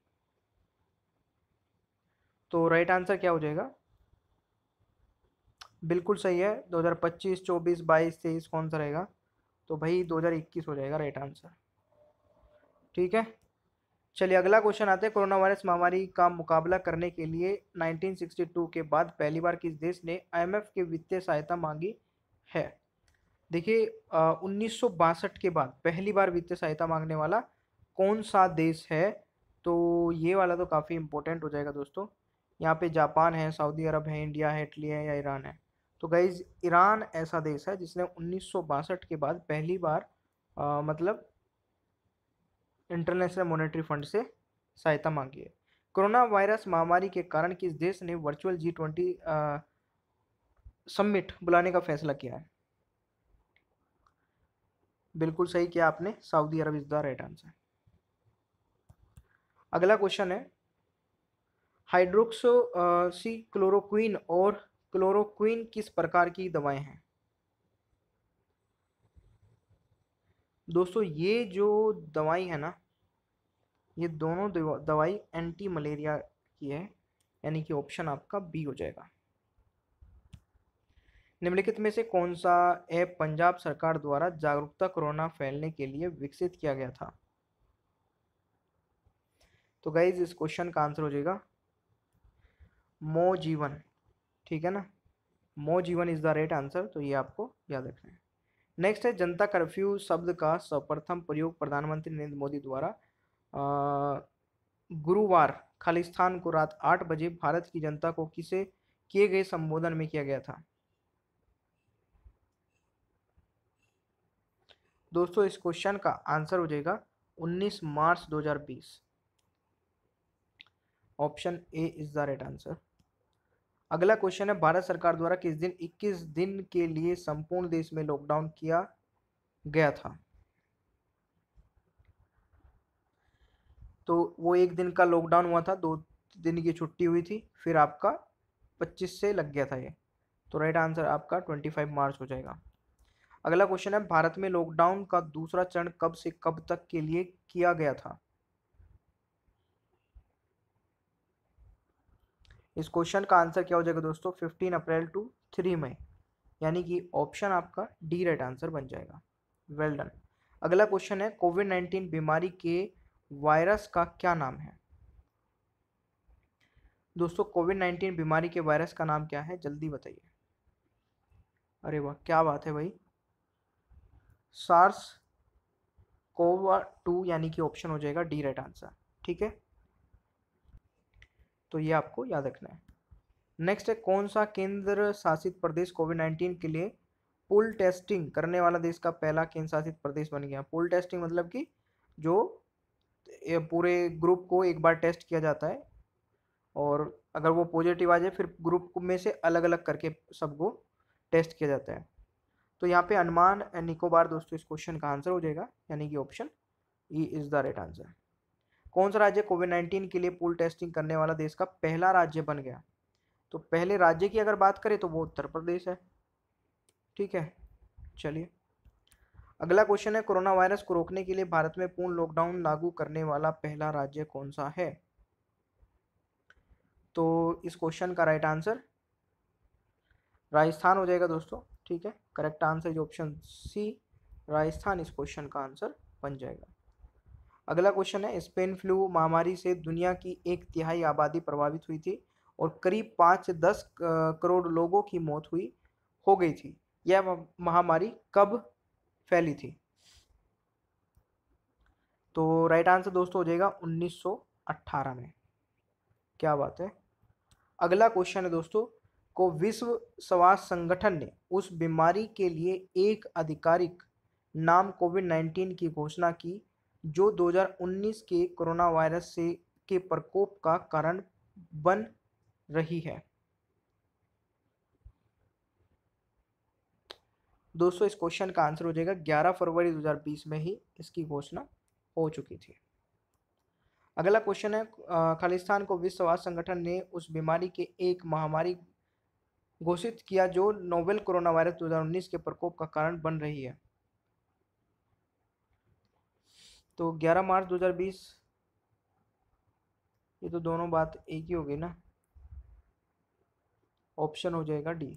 A: तो राइट आंसर क्या हो जाएगा बिल्कुल सही है 2025, 24, 22, 23 कौन सा रहेगा तो भाई 2021 हो जाएगा राइट आंसर ठीक है चलिए अगला क्वेश्चन आते हैं कोरोना वायरस महामारी का मुकाबला करने के लिए 1962 के बाद पहली बार किस देश ने आईएमएफ की वित्तीय सहायता मांगी है देखिए उन्नीस के बाद पहली बार वित्तीय सहायता मांगने वाला कौन सा देश है तो ये वाला तो काफ़ी इम्पोर्टेंट हो जाएगा दोस्तों यहाँ पे जापान है सऊदी अरब है इंडिया है इटली है या ईरान है तो गाइज ईरान ऐसा देश है जिसने उन्नीस के बाद पहली बार आ, मतलब इंटरनेशनल मॉनेटरी फंड से सहायता मांगी है कोरोना वायरस महामारी के कारण किस देश ने वर्चुअल जी ट्वेंटी समिट बुलाने का फैसला किया है बिल्कुल सही किया आपने Saudi Arab is the right answer अगला क्वेश्चन है हाइड्रोक्सो सी क्लोरोक्वीन और क्लोरोक्वीन किस प्रकार की दवाएं हैं दोस्तों ये जो दवाई है ना ये दोनों दवाई एंटी मलेरिया की है यानी कि ऑप्शन आपका बी हो जाएगा निम्नलिखित में से कौन सा ऐप पंजाब सरकार द्वारा जागरूकता कोरोना फैलने के लिए विकसित किया गया था तो गाइज इस क्वेश्चन का आंसर हो जाएगा मो जीवन ठीक है ना मो जीवन इज़ द राइट आंसर तो ये आपको याद रखना है नेक्स्ट है जनता कर्फ्यू शब्द का सर्वप्रथम प्रयोग प्रधानमंत्री नरेंद्र मोदी द्वारा गुरुवार खालिस्तान को रात आठ बजे भारत की जनता को किसे किए गए संबोधन में किया गया था दोस्तों इस क्वेश्चन का आंसर हो जाएगा 19 March 2020 option A is the right answer अगला क्वेश्चन है भारत सरकार द्वारा किस दिन 21 दिन के लिए संपूर्ण देश में लॉकडाउन किया गया था तो वो एक दिन का लॉकडाउन हुआ था दो दिन की छुट्टी हुई थी फिर आपका पच्चीस से लग गया था ये तो राइट आंसर आपका ट्वेंटी फाइव मार्च हो जाएगा अगला क्वेश्चन है भारत में लॉकडाउन का दूसरा चरण कब से कब तक के लिए किया गया था इस क्वेश्चन का आंसर क्या हो जाएगा दोस्तों fifteen April to three May यानी कि ऑप्शन आपका डी राइट आंसर बन जाएगा वेल well डन अगला क्वेश्चन है कोविड नाइन्टीन बीमारी के वायरस का क्या नाम है दोस्तों कोविड नाइन्टीन बीमारी के वायरस का नाम क्या है जल्दी बताइए अरे वाह क्या बात है भाई सार्स कोवा टू यानी कि ऑप्शन हो जाएगा डी राइट आंसर ठीक है तो ये आपको याद रखना है नेक्स्ट है कौन सा केंद्र शासित प्रदेश कोविड नाइन्टीन के लिए पुल टेस्टिंग करने वाला देश का पहला केंद्र शासित प्रदेश बन गया पुल टेस्टिंग मतलब कि जो पूरे ग्रुप को एक बार टेस्ट किया जाता है और अगर वो पॉजिटिव आ जाए फिर ग्रुप में से अलग अलग करके सबको टेस्ट किया जाता है तो यहाँ पे अनुमान एंड निकोबार दोस्तों इस क्वेश्चन का आंसर हो जाएगा यानी कि option E is the right answer कौन सा राज्य कोविड नाइन्टीन के लिए पूल टेस्टिंग करने वाला देश का पहला राज्य बन गया तो पहले राज्य की अगर बात करें तो वो उत्तर प्रदेश है ठीक है चलिए अगला क्वेश्चन है कोरोना वायरस को रोकने के लिए भारत में पूर्ण लॉकडाउन लागू करने वाला पहला राज्य कौन सा है तो इस क्वेश्चन का राइट आंसर राजस्थान हो जाएगा दोस्तों ठीक है करेक्ट आंसर जो ऑप्शन सी राजस्थान इस क्वेश्चन का आंसर बन जाएगा अगला क्वेश्चन है स्पेन फ्लू महामारी से दुनिया की एक तिहाई आबादी प्रभावित हुई थी और करीब पाँच से दस करोड़ लोगों की मौत हुई हो गई थी यह महामारी कब फैली थी तो राइट आंसर दोस्तों हो जाएगा 1918 में क्या बात है अगला क्वेश्चन है दोस्तों को विश्व स्वास्थ्य संगठन ने उस बीमारी के लिए एक आधिकारिक नाम कोविड नाइन्टीन की घोषणा की जो 2019 के कोरोना वायरस से के प्रकोप का कारण बन रही है दोस्तों इस क्वेश्चन का आंसर हो जाएगा 11 फरवरी 2020 में ही इसकी घोषणा हो चुकी थी अगला क्वेश्चन है खालिस्तान को विश्व स्वास्थ्य संगठन ने उस बीमारी के एक महामारी घोषित किया जो नोवेल कोरोना वायरस दो के प्रकोप का कारण बन रही है तो 11 मार्च 2020 ये तो दोनों बात एक ही हो गई ना ऑप्शन हो जाएगा डी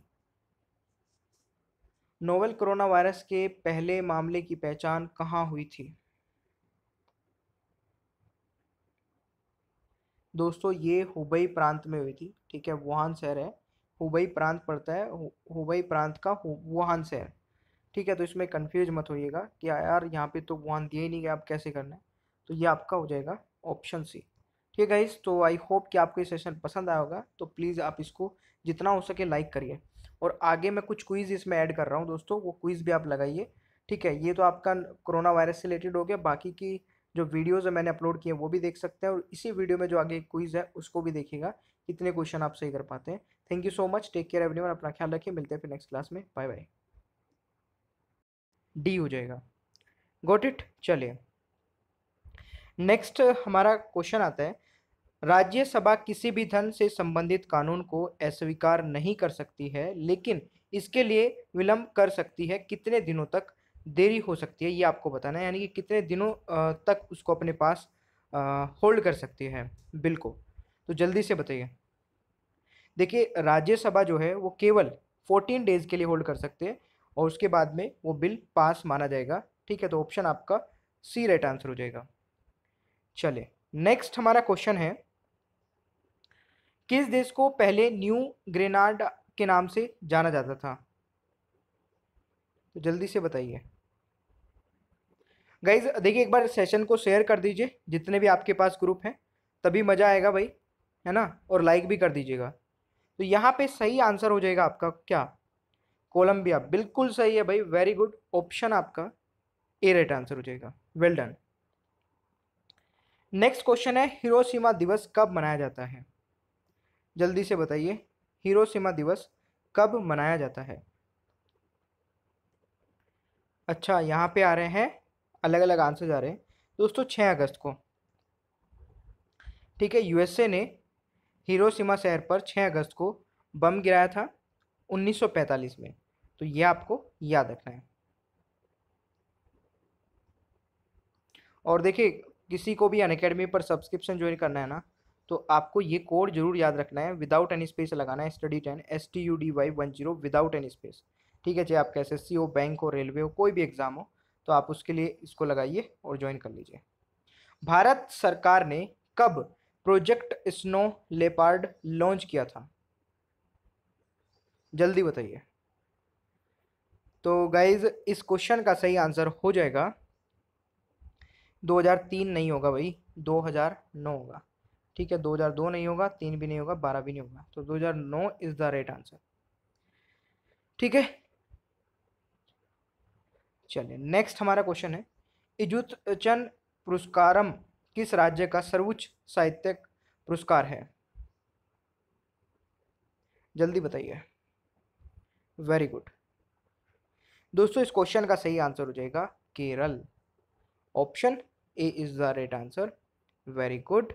A: नोवेल कोरोना वायरस के पहले मामले की पहचान कहाँ हुई थी दोस्तों ये हुबई प्रांत में हुई थी ठीक है वुहान शहर है हुबई प्रांत पड़ता है हुबई प्रांत का वुहान शहर ठीक है तो इसमें कन्फ्यूज मत होइएगा कि यार यहाँ पे तो वुहान दिया ही नहीं गया आप कैसे करना है तो ये आपका हो जाएगा ऑप्शन सी ठीक है इस तो आई होप कि आपको ये सेशन पसंद आया होगा तो प्लीज़ आप इसको जितना हो सके लाइक करिए और आगे मैं कुछ क्विज़ इसमें ऐड कर रहा हूँ दोस्तों वो क्विज़ भी आप लगाइए ठीक है ये तो आपका कोरोना वायरस से रिलेटेड हो गया बाकी की जो वीडियोज़ मैंने अपलोड किए वो भी देख सकते हैं और इसी वीडियो में जो आगे क्विज़ है उसको भी देखिएगा कितने क्वेश्चन आप सही कर पाते हैं thank you so much take care one अपना ख्याल रखिए मिलते हैं फिर नेक्स्ट क्लास में बाय बाय डी हो जाएगा गोट इट चलिए नेक्स्ट हमारा क्वेश्चन आता है राज्यसभा किसी भी धन से संबंधित कानून को अस्वीकार नहीं कर सकती है लेकिन इसके लिए विलंब कर सकती है कितने दिनों तक देरी हो सकती है ये आपको बताना है यानी कि कितने दिनों तक उसको अपने पास होल्ड कर सकती है बिल को तो जल्दी से बताइए देखिए राज्यसभा जो है वो केवल फोर्टीन डेज के लिए होल्ड कर सकते हैं और उसके बाद में वो बिल पास माना जाएगा ठीक है तो ऑप्शन आपका सी राइट आंसर हो जाएगा चले नेक्स्ट हमारा क्वेश्चन है किस देश को पहले न्यू ग्रेनाड के नाम से जाना जाता था तो जल्दी से बताइए गाइज देखिए एक बार सेशन को शेयर कर दीजिए जितने भी आपके पास ग्रुप हैं तभी मज़ा आएगा भाई है ना और लाइक भी कर दीजिएगा तो यहाँ पे सही आंसर हो जाएगा आपका क्या कोलंबिया बिल्कुल सही है भाई वेरी गुड ऑप्शन आपका ए राइट आंसर हो जाएगा वेल डन नेक्स्ट क्वेश्चन है सीमा दिवस कब मनाया जाता है जल्दी से बताइए सीमा दिवस कब मनाया जाता है अच्छा यहाँ पे आ रहे हैं अलग अलग आंसर आ रहे हैं दोस्तों छः अगस्त को ठीक है यूएसए ने हिरोशिमा शहर पर 6 अगस्त को बम गिराया था 1945 में तो ये आपको याद रखना है और देखिए किसी को भी अनकेडमी पर सब्सक्रिप्शन ज्वाइन करना है ना तो आपको ये कोड जरूर याद रखना है विदाउट एनी स्पेस लगाना है study ten S T U D Y one zero without any space ठीक है चाहे आपका एस एस सी हो बैंक हो रेलवे हो कोई भी एग्ज़ाम हो तो आप उसके लिए इसको लगाइए और ज्वाइन कर लीजिए भारत सरकार ने कब प्रोजेक्ट स्नो लेपार्ड लॉन्च किया था जल्दी बताइए तो गाइज इस क्वेश्चन का सही आंसर हो जाएगा 2003 नहीं होगा भाई 2009 होगा ठीक है 2002 नहीं होगा तीन भी नहीं होगा बारह भी नहीं होगा तो 2009 इज़ द राइट आंसर ठीक है चलिए नेक्स्ट हमारा क्वेश्चन है इजुत चंद पुरस्कारम किस राज्य का सर्वोच्च साहित्यिक पुरस्कार है जल्दी बताइए वेरी गुड दोस्तों इस क्वेश्चन का सही आंसर हो जाएगा Kerala option A is the right answer very good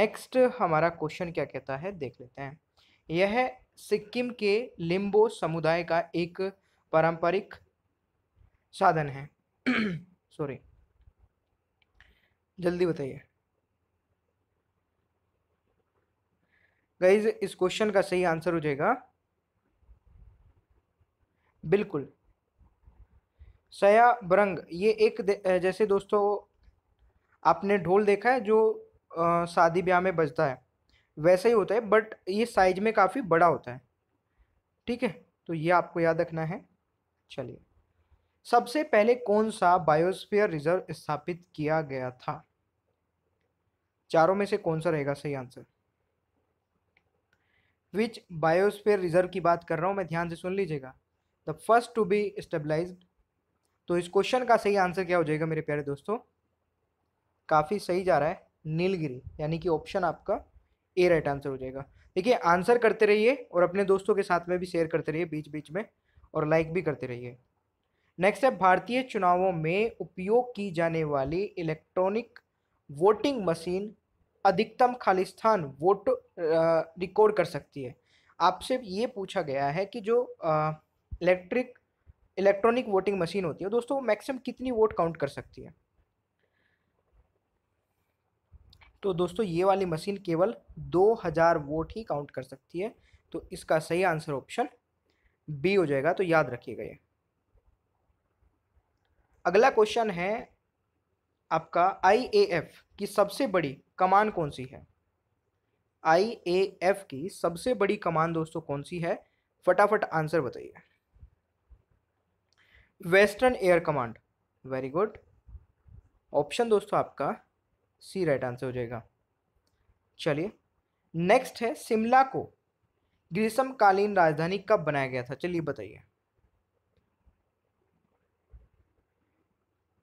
A: next हमारा क्वेश्चन क्या कहता है देख लेते हैं यह सिक्किम के लिम्बो समुदाय का एक पारंपरिक साधन है सॉरी (clears throat) जल्दी बताइए गाइज इस क्वेश्चन का सही आंसर हो जाएगा बिल्कुल सया ब्रंग ये एक जैसे दोस्तों आपने ढोल देखा है जो शादी ब्याह में बजता है वैसा ही होता है बट ये साइज में काफ़ी बड़ा होता है ठीक है तो ये आपको याद रखना है चलिए सबसे पहले कौन सा बायोस्फीयर रिजर्व स्थापित किया गया था चारों में से कौन सा रहेगा सही आंसर विच बायोस्फेयर रिजर्व की बात कर रहा हूँ मैं ध्यान से सुन लीजिएगा the first to be stabilise तो इस क्वेश्चन का सही आंसर क्या हो जाएगा मेरे प्यारे दोस्तों काफ़ी सही जा रहा है नीलगिरी यानी कि ऑप्शन आपका ए राइट आंसर हो जाएगा देखिए आंसर करते रहिए और अपने दोस्तों के साथ में भी शेयर करते रहिए बीच बीच में और लाइक भी करते रहिए नेक्स्ट है भारतीय चुनावों में उपयोग की जाने वाली इलेक्ट्रॉनिक वोटिंग मशीन अधिकतम खाली स्थान वोट रिकॉर्ड कर सकती है आपसे ये पूछा गया है कि जो इलेक्ट्रिक इलेक्ट्रॉनिक वोटिंग मशीन होती है दोस्तों मैक्सिमम कितनी वोट काउंट कर सकती है तो दोस्तों ये वाली मशीन केवल 2000 वोट ही काउंट कर सकती है तो इसका सही आंसर ऑप्शन बी हो जाएगा तो याद रखिएगा ये अगला क्वेश्चन है आपका एफ की सबसे बड़ी कमान कौन सी है एफ की सबसे बड़ी कमान दोस्तों कौन सी है फटाफट आंसर बताइए western air command very good option दोस्तों आपका सी राइट आंसर हो जाएगा चलिए नेक्स्ट है शिमला को ग्रीष्मकालीन राजधानी कब बनाया गया था चलिए बताइए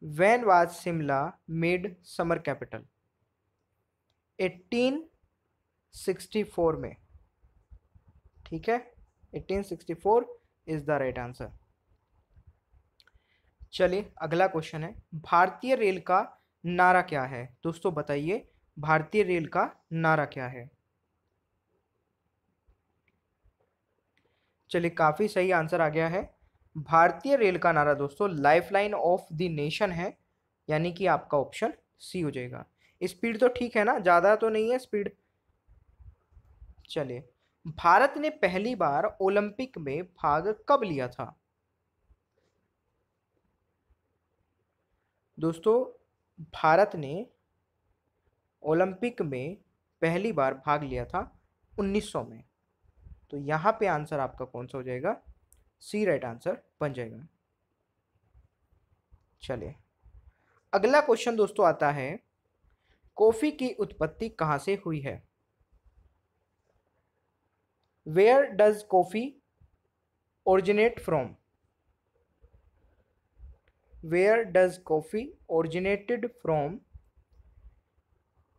A: When was Simla made summer capital? 1864 में ठीक है 1864 इज द राइट आंसर चलिए अगला क्वेश्चन है भारतीय रेल का नारा क्या है दोस्तों बताइए भारतीय रेल का नारा क्या है चलिए काफ़ी सही आंसर आ गया है भारतीय रेल का नारा दोस्तों लाइफलाइन ऑफ द नेशन है यानी कि आपका ऑप्शन सी हो जाएगा स्पीड तो ठीक है ना ज़्यादा तो नहीं है स्पीड चलिए भारत ने पहली बार ओलंपिक में भाग कब लिया था दोस्तों भारत ने ओलंपिक में पहली बार भाग लिया था 1900 में तो यहाँ पे आंसर आपका कौन सा हो जाएगा सी राइट आंसर बन जाएगा चलिए अगला क्वेश्चन दोस्तों आता है कॉफ़ी की उत्पत्ति कहां से हुई है where does coffee originate from where does coffee originated from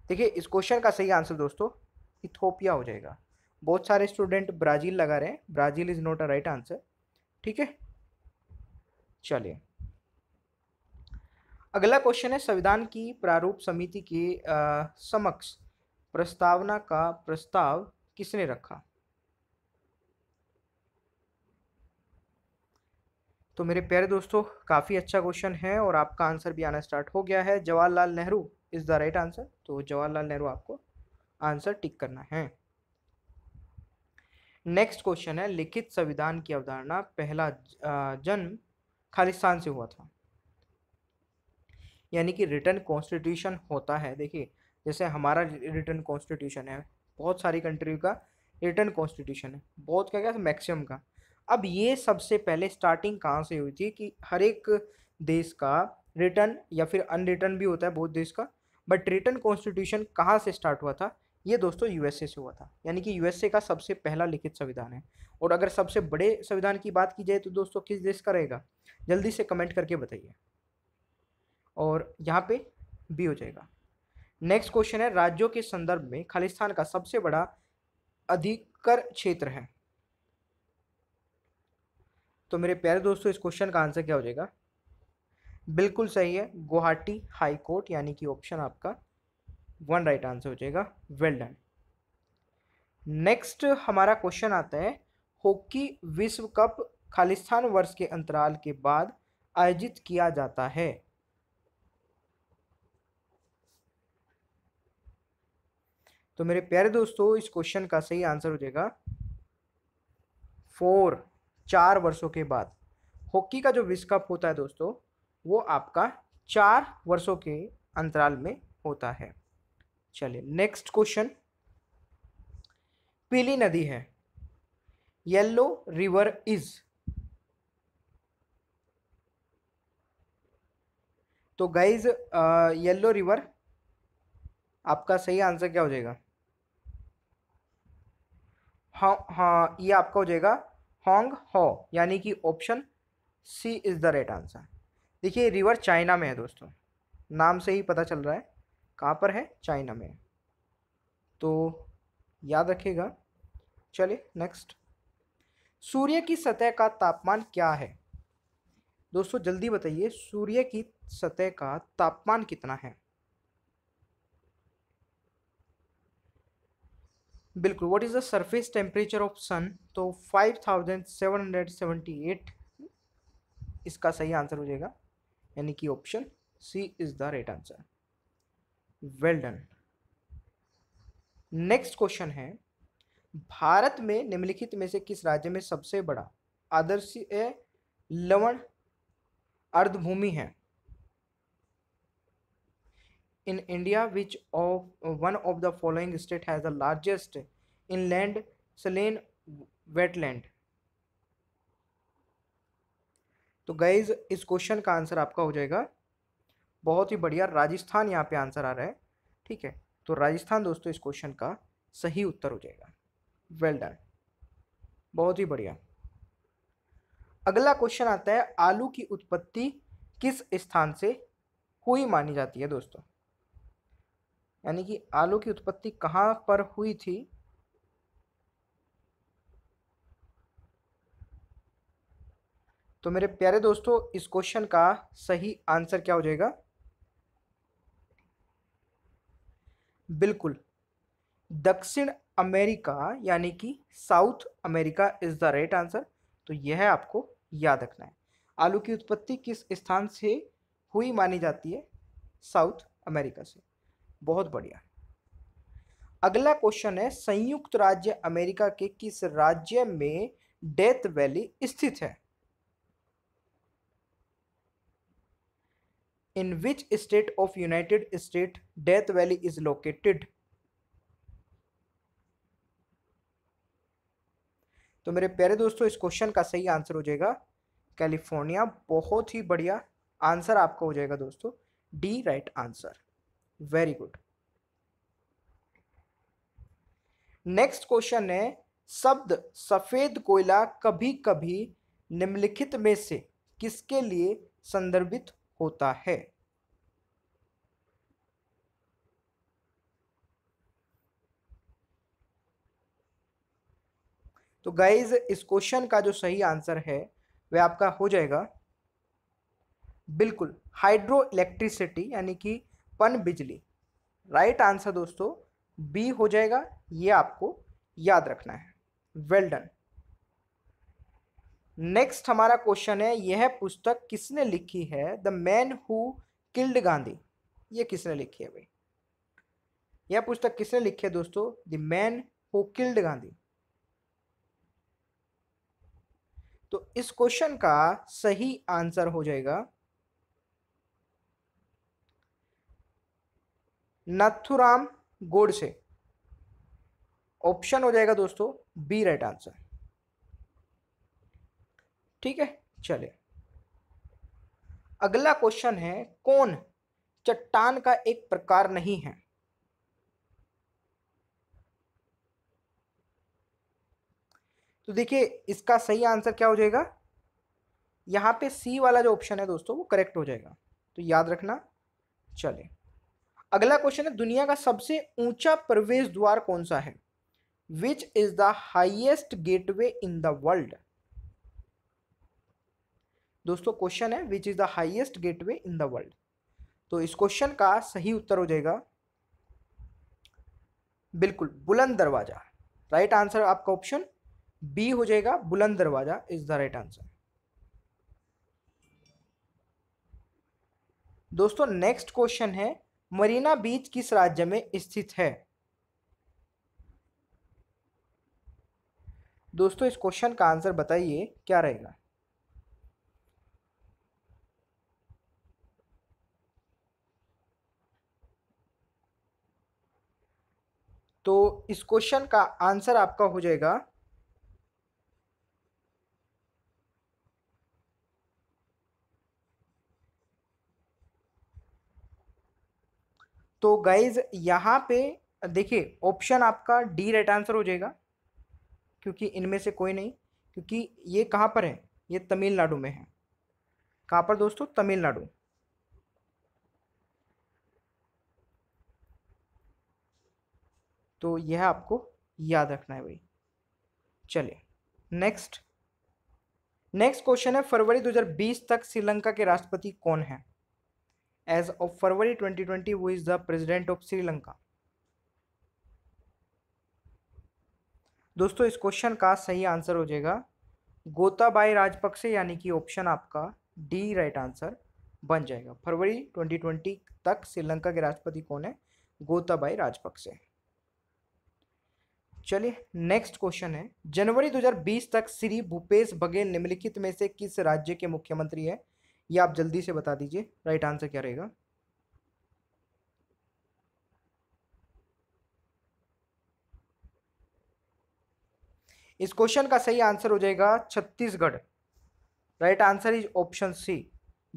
A: देखिए इस क्वेश्चन का सही आंसर दोस्तों इथोपिया हो जाएगा बहुत सारे स्टूडेंट ब्राज़ील लगा रहे हैं Brazil is not a right answer ठीक है चलिए अगला क्वेश्चन है संविधान की प्रारूप समिति के समक्ष प्रस्तावना का प्रस्ताव किसने रखा तो मेरे प्यारे दोस्तों काफ़ी अच्छा क्वेश्चन है और आपका आंसर भी आना स्टार्ट हो गया है Jawaharlal Nehru is the right answer तो जवाहरलाल नेहरू आपको आंसर टिक करना है नेक्स्ट क्वेश्चन है लिखित संविधान की अवधारणा पहला जन्म खालिस्तान से हुआ था यानी कि रिटर्न कॉन्स्टिट्यूशन होता है देखिए जैसे हमारा रिटर्न कॉन्स्टिट्यूशन है बहुत सारी कंट्री का रिटर्न कॉन्स्टिट्यूशन है बहुत क्या क्या मैक्सिमम का अब ये सबसे पहले स्टार्टिंग कहाँ से हुई थी कि हर एक देश का रिटर्न या फिर अनरिटर्न भी होता है बहुत देश का बट रिटर्न कॉन्स्टिट्यूशन कहाँ से स्टार्ट हुआ था ये दोस्तों यूएसए से हुआ था यानी कि यूएसए का सबसे पहला लिखित संविधान है और अगर सबसे बड़े संविधान की बात की जाए तो दोस्तों किस देश का रहेगा जल्दी से कमेंट करके बताइए और यहाँ पे भी हो जाएगा नेक्स्ट क्वेश्चन है राज्यों के संदर्भ में खालिस्तान का सबसे बड़ा अधिकर क्षेत्र है तो मेरे प्यारे दोस्तों इस क्वेश्चन का आंसर क्या हो जाएगा बिल्कुल सही है गुवाहाटी हाई कोर्ट यानी कि ऑप्शन आपका वन राइट आंसर हो जाएगा वेल डन नेक्स्ट हमारा क्वेश्चन आता है हॉकी विश्व कप खालिस्तान वर्ष के अंतराल के बाद आयोजित किया जाता है तो मेरे प्यारे दोस्तों इस क्वेश्चन का सही आंसर हो जाएगा फोर चार वर्षों के बाद हॉकी का जो विश्व कप होता है दोस्तों वो आपका चार वर्षों के अंतराल में होता है चलिए नेक्स्ट क्वेश्चन पीली नदी है येलो रिवर इज तो गाइज येलो रिवर आपका सही आंसर क्या हो जाएगा हाँ हाँ ये आपका हो जाएगा हॉन्ग हो यानी कि option C is the right answer देखिए रिवर चाइना में है दोस्तों नाम से ही पता चल रहा है कहाँ पर है चाइना में तो याद रखिएगा चलिए नेक्स्ट सूर्य की सतह का तापमान क्या है दोस्तों जल्दी बताइए सूर्य की सतह का तापमान कितना है बिल्कुल what is the surface temperature of sun तो five thousand seven hundred seventy eight इसका सही आंसर हो जाएगा यानी कि option C is the right answer well done next question है भारत में निम्नलिखित में से किस राज्य में सबसे बड़ा आदर्श लवण अर्धभूमि है in India which of one of the following state has the largest inland saline wetland तो गाइज इस क्वेश्चन का आंसर आपका हो जाएगा बहुत ही बढ़िया राजस्थान यहाँ पे आंसर आ रहा है ठीक है तो राजस्थान दोस्तों इस क्वेश्चन का सही उत्तर हो जाएगा वेल डन बहुत ही बढ़िया अगला क्वेश्चन आता है आलू की उत्पत्ति किस स्थान से हुई मानी जाती है दोस्तों यानी कि आलू की उत्पत्ति कहाँ पर हुई थी तो मेरे प्यारे दोस्तों इस क्वेश्चन का सही आंसर क्या हो जाएगा बिल्कुल दक्षिण अमेरिका यानी कि South America is the right answer तो यह आपको याद रखना है आलू की उत्पत्ति किस स्थान से हुई मानी जाती है साउथ अमेरिका से बहुत बढ़िया अगला क्वेश्चन है संयुक्त राज्य अमेरिका के किस राज्य में डेथ वैली स्थित है in which state of United State Death Valley is located तो मेरे प्यारे दोस्तों इस क्वेश्चन का सही आंसर हो जाएगा कैलिफोर्निया बहुत ही बढ़िया आंसर आपका हो जाएगा दोस्तों D right answer very good next question है शब्द सफेद कोयला कभी कभी निम्नलिखित में से किसके लिए संदर्भित होता है तो गाइज इस क्वेश्चन का जो सही आंसर है वह आपका हो जाएगा बिल्कुल हाइड्रो इलेक्ट्रिसिटी यानी कि पन बिजली राइट आंसर दोस्तों बी हो जाएगा ये आपको याद रखना है वेल well डन नेक्स्ट हमारा क्वेश्चन है यह पुस्तक किसने लिखी है the man who killed Gandhi ये किसने लिखी है भाई यह पुस्तक किसने लिखी है दोस्तों the man who killed Gandhi तो इस क्वेश्चन का सही आंसर हो जाएगा नथुराम गोडसे ऑप्शन हो जाएगा दोस्तों बी राइट आंसर ठीक है चलिए अगला क्वेश्चन है कौन चट्टान का एक प्रकार नहीं है तो देखिए इसका सही आंसर क्या हो जाएगा यहां पे सी वाला जो ऑप्शन है दोस्तों वो करेक्ट हो जाएगा तो याद रखना चले अगला क्वेश्चन है दुनिया का सबसे ऊंचा प्रवेश द्वार कौन सा है which is the highest gateway in the world दोस्तों क्वेश्चन है which is the highest gateway in the world तो इस क्वेश्चन का सही उत्तर हो जाएगा बिल्कुल बुलंद दरवाज़ा राइट आंसर आपका ऑप्शन बी हो जाएगा Buland Darwaza is the right answer दोस्तों नेक्स्ट क्वेश्चन है मरीना बीच किस राज्य में स्थित है दोस्तों इस क्वेश्चन का आंसर बताइए क्या रहेगा तो इस क्वेश्चन का आंसर आपका हो जाएगा तो गाइज यहां पे देखिए ऑप्शन आपका डी राइट आंसर हो जाएगा क्योंकि इनमें से कोई नहीं क्योंकि ये कहां पर है ये तमिलनाडु में है कहां पर दोस्तों तमिलनाडु तो यह आपको याद रखना है भाई चलिए नेक्स्ट नेक्स्ट क्वेश्चन है फरवरी 2020 तक श्रीलंका के राष्ट्रपति कौन है एज ऑफ फरवरी 2020 वो is the president of Sri Lanka दोस्तों इस क्वेश्चन का सही आंसर हो जाएगा गोताबाई राजपक्षे यानी कि ऑप्शन आपका डी राइट आंसर बन जाएगा फरवरी 2020 तक श्रीलंका के राष्ट्रपति कौन है गोताबाई राजपक्षे चलिए नेक्स्ट क्वेश्चन है जनवरी 2020 तक श्री भूपेश बघेल निम्नलिखित में से किस राज्य के मुख्यमंत्री है ये आप जल्दी से बता दीजिए राइट आंसर क्या रहेगा इस क्वेश्चन का सही आंसर हो जाएगा Chhattisgarh right answer is option C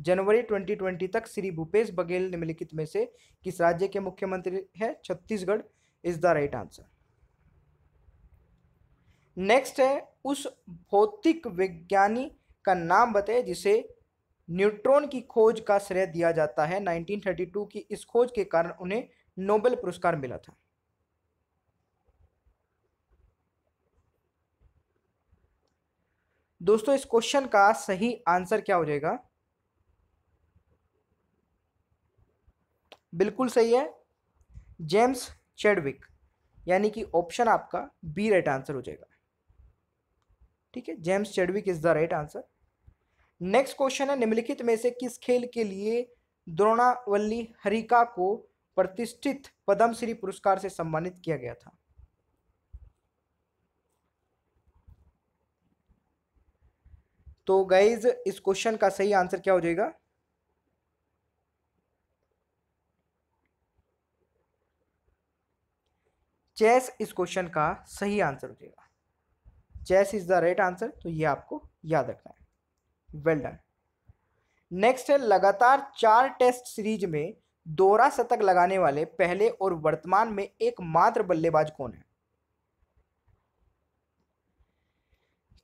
A: जनवरी 2020 तक श्री भूपेश बघेल निम्नलिखित में से किस राज्य के मुख्यमंत्री है Chhattisgarh is the right answer next है उस भौतिक विज्ञानी का नाम बताए जिसे न्यूट्रॉन की खोज का श्रेय दिया जाता है 1932 की इस खोज के कारण उन्हें नोबेल पुरस्कार मिला था दोस्तों इस क्वेश्चन का सही आंसर क्या हो जाएगा बिल्कुल सही है जेम्स चेडविक यानी कि ऑप्शन आपका बी राइट आंसर हो जाएगा ठीक है James Chadwick is the right answer next question है निम्नलिखित में से किस खेल के लिए द्रोणावल्ली हरिका को प्रतिष्ठित पद्मश्री पुरस्कार से सम्मानित किया गया था तो गाइज इस क्वेश्चन का सही आंसर क्या हो जाएगा चेस इस क्वेश्चन का सही आंसर हो जाएगा chess is the right answer तो ये आपको याद रखना है वेल डन नेक्स्ट है लगातार चार टेस्ट सीरीज में दोहरा शतक लगाने वाले पहले और वर्तमान में एकमात्र बल्लेबाज कौन है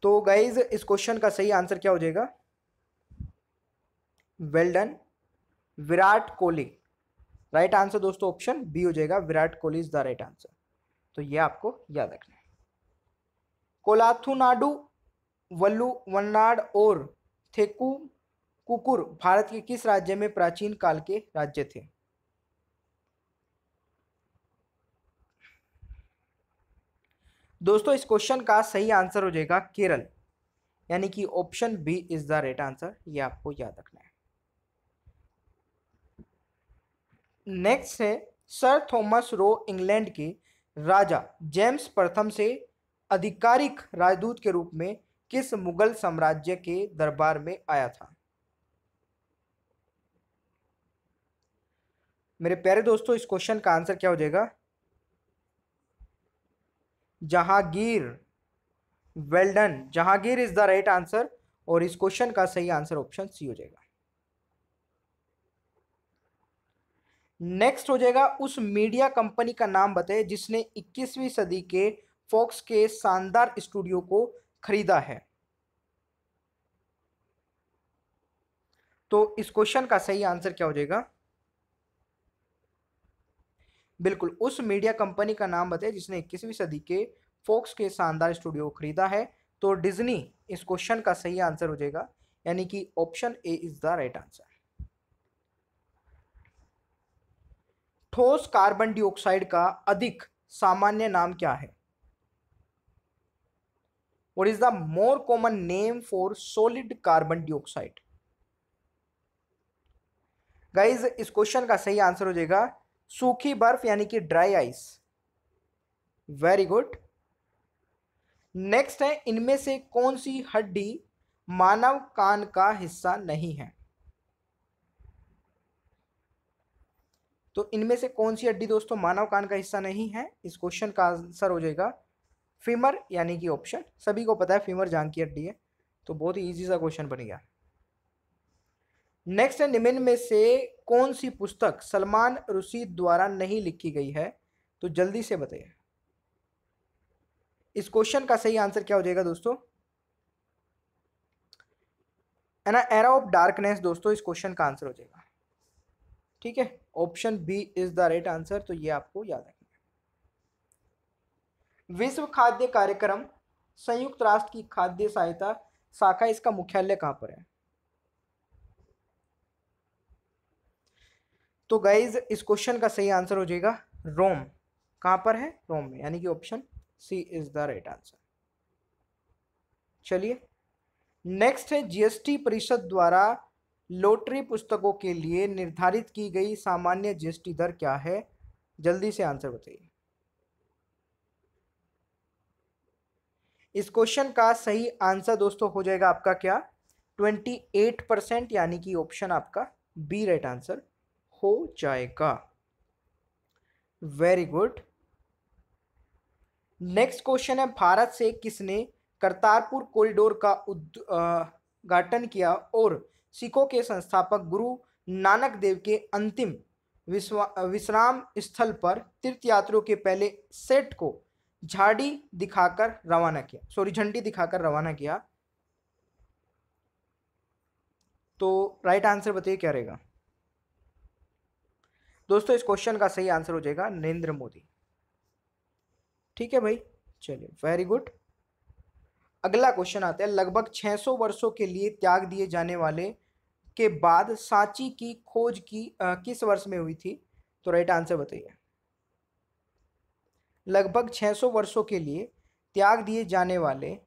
A: तो गाइज इस क्वेश्चन का सही आंसर क्या हो जाएगा well done Virat Kohli right answer दोस्तों ऑप्शन बी हो जाएगा Virat Kohli is the right answer तो ये आपको याद रखना है कोलाथुनाडु वल्लू वन्नाड और थेकु कुकुर भारत के किस राज्य में प्राचीन काल के राज्य थे दोस्तों इस क्वेश्चन का सही आंसर हो जाएगा केरल यानी कि option B is the right answer ये आपको याद रखना है नेक्स्ट है सर थॉमस रो इंग्लैंड के राजा जेम्स प्रथम से आधिकारिक राजदूत के रूप में किस मुगल साम्राज्य के दरबार में आया था मेरे प्यारे दोस्तों इस क्वेश्चन का आंसर क्या हो जाएगा Jahangir well done Jahangir is the right answer और इस क्वेश्चन का सही आंसर ऑप्शन सी हो जाएगा नेक्स्ट हो जाएगा उस मीडिया कंपनी का नाम बताए जिसने 21वीं सदी के फॉक्स के शानदार स्टूडियो को खरीदा है तो इस क्वेश्चन का सही आंसर क्या हो जाएगा बिल्कुल उस मीडिया कंपनी का नाम बताए जिसने इक्कीसवीं सदी के फॉक्स के शानदार स्टूडियो खरीदा है तो डिज्नी इस क्वेश्चन का सही आंसर हो जाएगा यानी कि option A is the right answer ठोस कार्बन डाइऑक्साइड का अधिक सामान्य नाम क्या है what is the more common name for solid carbon dioxide guys इस क्वेश्चन का सही आंसर हो जाएगा सूखी बर्फ यानी कि dry ice very good next है इनमें से कौन सी हड्डी मानव कान का हिस्सा नहीं है तो इनमें से कौन सी हड्डी दोस्तों मानव कान का हिस्सा नहीं है इस क्वेश्चन का आंसर हो जाएगा फीमर यानी कि ऑप्शन सभी को पता है फीमर जांग की हड्डी है तो बहुत ही ईजी सा क्वेश्चन बन गया नेक्स्ट निम्न में से कौन सी पुस्तक सलमान रुशी द्वारा नहीं लिखी गई है तो जल्दी से बताइए इस क्वेश्चन का सही आंसर क्या हो जाएगा दोस्तों है ना एरा ऑफ डार्कनेस दोस्तों इस क्वेश्चन का आंसर हो जाएगा ठीक है option B is the right answer तो ये आपको याद है विश्व खाद्य कार्यक्रम संयुक्त राष्ट्र की खाद्य सहायता शाखा इसका मुख्यालय कहां पर है तो गाइज इस क्वेश्चन का सही आंसर हो जाएगा रोम कहां पर है रोम में यानी कि option C is the right answer चलिए नेक्स्ट है जीएसटी परिषद द्वारा लोटरी पुस्तकों के लिए निर्धारित की गई सामान्य जीएसटी दर क्या है जल्दी से आंसर बताइए इस क्वेश्चन का सही आंसर दोस्तों हो जाएगा आपका क्या ट्वेंटी एट परसेंट यानी कि ऑप्शन आपका बी राइट आंसर हो जाएगा वेरी गुड नेक्स्ट क्वेश्चन है भारत से किसने करतारपुर कॉरिडोर का उद्घाटन किया और सिखों के संस्थापक गुरु नानक देव के अंतिम विश्राम स्थल पर तीर्थयात्रियों के पहले सेट को झाड़ी दिखाकर रवाना किया सॉरी झंडी दिखाकर रवाना किया तो राइट आंसर बताइए क्या रहेगा दोस्तों इस क्वेश्चन का सही आंसर हो जाएगा नरेंद्र मोदी ठीक है भाई चलिए वेरी गुड अगला क्वेश्चन आता है लगभग 600 वर्षों के लिए त्याग दिए जाने वाले के बाद सांची की खोज की आ, किस वर्ष में हुई थी तो राइट आंसर बताइए लगभग 600 वर्षों के लिए त्याग दिए जाने वाले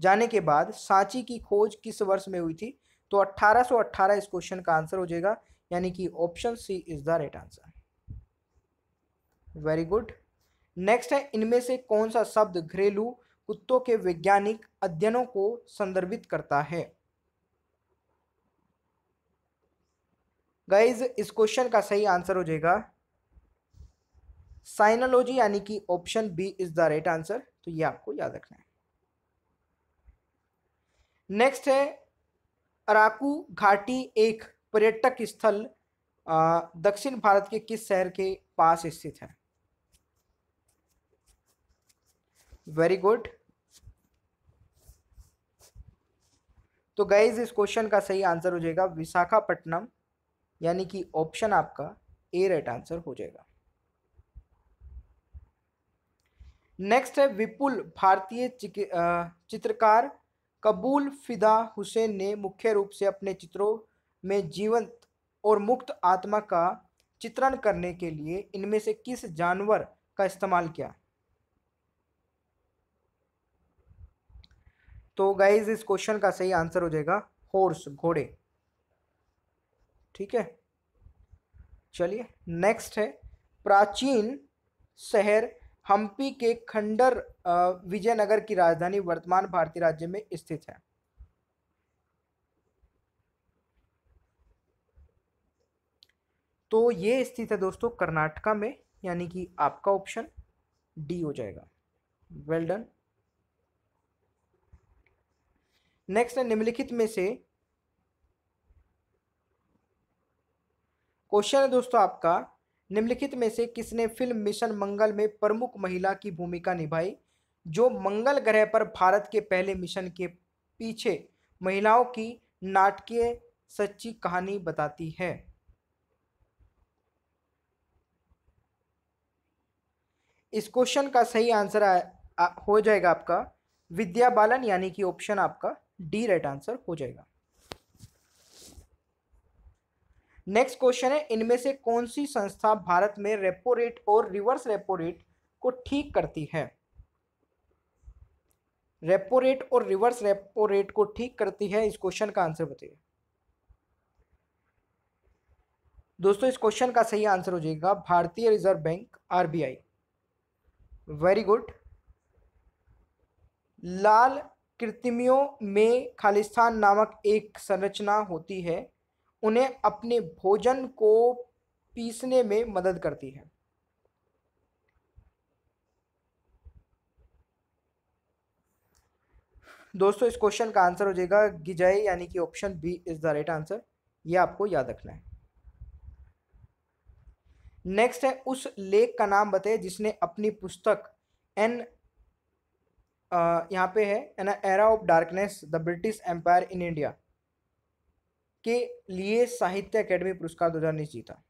A: जाने के बाद सांची की खोज किस वर्ष में हुई थी तो 1818 इस क्वेश्चन का आंसर हो जाएगा यानी कि option C is the right answer very good next है इनमें से कौन सा शब्द घरेलू कुत्तों के वैज्ञानिक अध्ययनों को संदर्भित करता है गाइज इस क्वेश्चन का सही आंसर हो जाएगा साइनोलॉजी यानी कि option B is the right answer तो ये आपको याद रखना है नेक्स्ट है अराकू घाटी एक पर्यटक स्थल दक्षिण भारत के किस शहर के पास स्थित है वेरी गुड तो गाइज इस क्वेश्चन का सही आंसर हो जाएगा विशाखापट्टनम यानी कि ऑप्शन आपका ए राइट आंसर हो जाएगा नेक्स्ट है विपुल भारतीय चित्रकार कबूल फिदा हुसैन ने मुख्य रूप से अपने चित्रों में जीवंत और मुक्त आत्मा का चित्रण करने के लिए इनमें से किस जानवर का इस्तेमाल किया तो गाइज इस क्वेश्चन का सही आंसर हो जाएगा हॉर्स घोड़े ठीक है चलिए नेक्स्ट है प्राचीन शहर हम्पी के खंडर विजयनगर की राजधानी वर्तमान भारतीय राज्य में स्थित है तो ये स्थित है दोस्तों कर्नाटका में यानी कि आपका ऑप्शन डी हो जाएगा वेल डन नेक्स्ट है निम्नलिखित में से क्वेश्चन है दोस्तों आपका निम्नलिखित में से किसने फिल्म मिशन मंगल में प्रमुख महिला की भूमिका निभाई जो मंगल ग्रह पर भारत के पहले मिशन के पीछे महिलाओं की नाटकीय सच्ची कहानी बताती है इस क्वेश्चन का सही आंसर आ, आ, हो जाएगा आपका विद्या बालन यानी कि ऑप्शन आपका डी राइट आंसर हो जाएगा नेक्स्ट क्वेश्चन है इनमें से कौन सी संस्था भारत में रेपो रेट और रिवर्स रेपो रेट को ठीक करती है रेपो रेट और रिवर्स रेपो रेट को ठीक करती है इस क्वेश्चन का आंसर बताइए दोस्तों इस क्वेश्चन का सही आंसर हो जाएगा भारतीय reserve bank RBI very good लाल कृत्रिमियों में खालिस्तान नामक एक संरचना होती है उन्हें अपने भोजन को पीसने में मदद करती है दोस्तों इस क्वेश्चन का आंसर हो जाएगा गिजय यानी कि option B is the right answer ये आपको याद रखना है नेक्स्ट है उस लेख का नाम बताए जिसने अपनी पुस्तक एन यहाँ पे है an era of darkness the British empire in India के लिए साहित्य अकेडमी पुरस्कार दो हज़ार उन्नीस जीता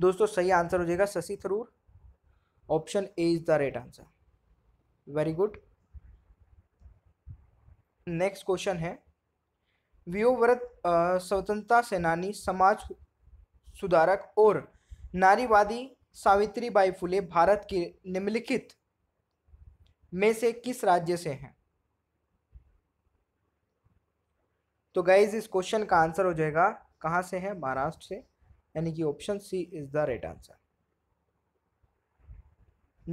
A: दोस्तों सही आंसर हो जाएगा Shashi Tharoor option A is the right answer very good next question है वियोव्रत स्वतंत्रता सेनानी समाज सुधारक और नारीवादी सावित्रीबाई फुले भारत के निम्नलिखित में से किस राज्य से हैं तो गाइज इस क्वेश्चन का आंसर हो जाएगा कहाँ से है महाराष्ट्र से यानी कि option C is the right answer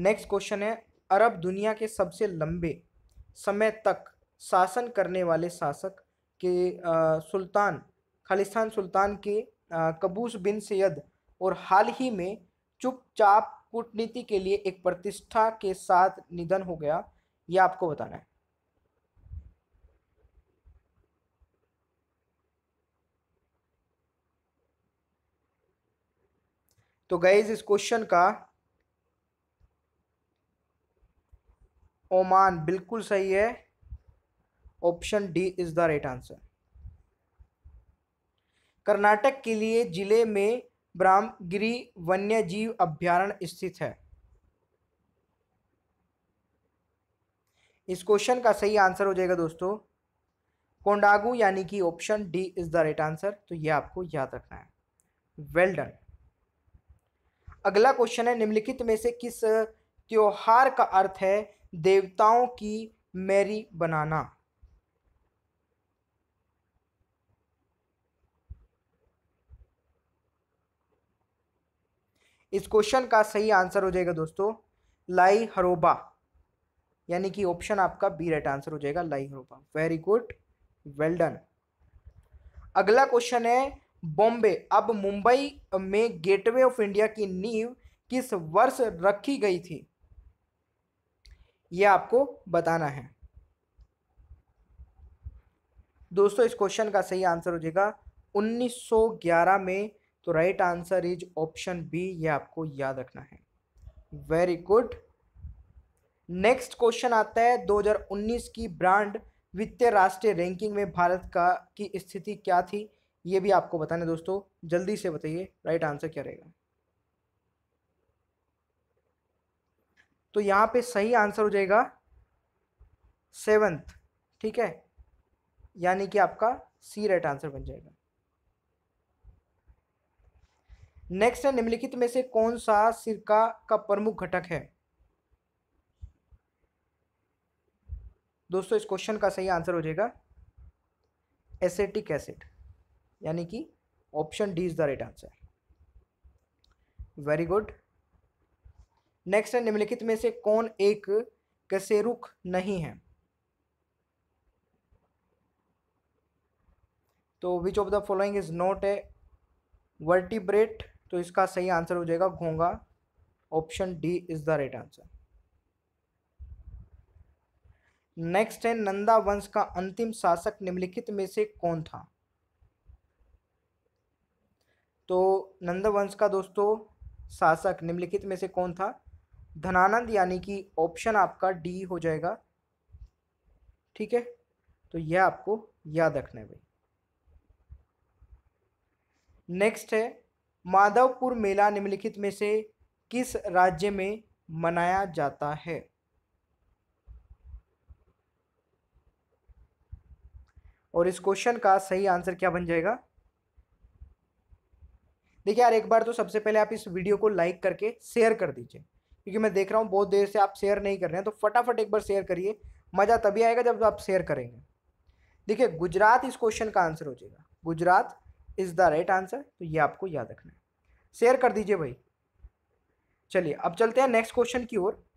A: next question है अरब दुनिया के सबसे लंबे समय तक शासन करने वाले शासक के आ, सुल्तान खालिस्तान सुल्तान के आ, कबूस बिन सैयद और हाल ही में चुपचाप कूटनीति के लिए एक प्रतिष्ठा के साथ निधन हो गया यह आपको बताना है तो गईज इस क्वेश्चन का ओमान बिल्कुल सही है option D is the right answer Karnataka के लिए जिले में ब्राह्मगिरी वन्य जीव अभ्यारण्य स्थित है इस क्वेश्चन का सही आंसर हो जाएगा दोस्तों कोंडागू यानी कि option D is the right answer तो ये आपको याद रखना है वेल well डन अगला क्वेश्चन है निम्नलिखित में से किस त्योहार का अर्थ है देवताओं की मैरी बनाना इस क्वेश्चन का सही आंसर हो जाएगा दोस्तों लाई हरोबा यानी कि ऑप्शन आपका बी राइट आंसर हो जाएगा Lai Haraoba very good well done अगला क्वेश्चन है बॉम्बे अब मुंबई में गेटवे ऑफ इंडिया की नींव किस वर्ष रखी गई थी यह आपको बताना है दोस्तों इस क्वेश्चन का सही आंसर हो जाएगा 1911 में तो right answer is option B ये आपको याद रखना है वेरी गुड नेक्स्ट क्वेश्चन आता है 2019 की ब्रांड वित्तीय राष्ट्रीय रैंकिंग में भारत का की स्थिति क्या थी ये भी आपको बताना दोस्तों जल्दी से बताइए राइट आंसर क्या रहेगा तो यहाँ पे सही आंसर हो जाएगा सेवन्थ ठीक है यानी कि आपका सी राइट आंसर बन जाएगा नेक्स्ट है निम्नलिखित में से कौन सा सिरका का प्रमुख घटक है दोस्तों इस क्वेश्चन का सही आंसर हो जाएगा एसेटिक एसिड यानी कि option D is the right answer very good next है निम्नलिखित में से कौन एक कसेरुख नहीं है तो which of the following is not a vertebrate तो इसका सही आंसर हो जाएगा घोंगा option D is the right answer next है नंदा वंश का अंतिम शासक निम्नलिखित में से कौन था तो नंदवंश का दोस्तों शासक निम्नलिखित में से कौन था धनानंद यानी कि ऑप्शन आपका डी हो जाएगा ठीक है तो यह आपको याद रखना है भाई नेक्स्ट है माधवपुर मेला निम्नलिखित में से किस राज्य में मनाया जाता है और इस क्वेश्चन का सही आंसर क्या बन जाएगा देखिए यार एक बार तो सबसे पहले आप इस वीडियो को लाइक करके शेयर कर दीजिए क्योंकि मैं देख रहा हूँ बहुत देर से आप शेयर नहीं कर रहे हैं तो फटाफट एक बार शेयर करिए मज़ा तभी आएगा जब आप शेयर करेंगे देखिए गुजरात इस क्वेश्चन का आंसर हो जाएगा Gujarat is the right answer तो ये आपको याद रखना है शेयर कर दीजिए भाई चलिए अब चलते हैं नेक्स्ट क्वेश्चन की ओर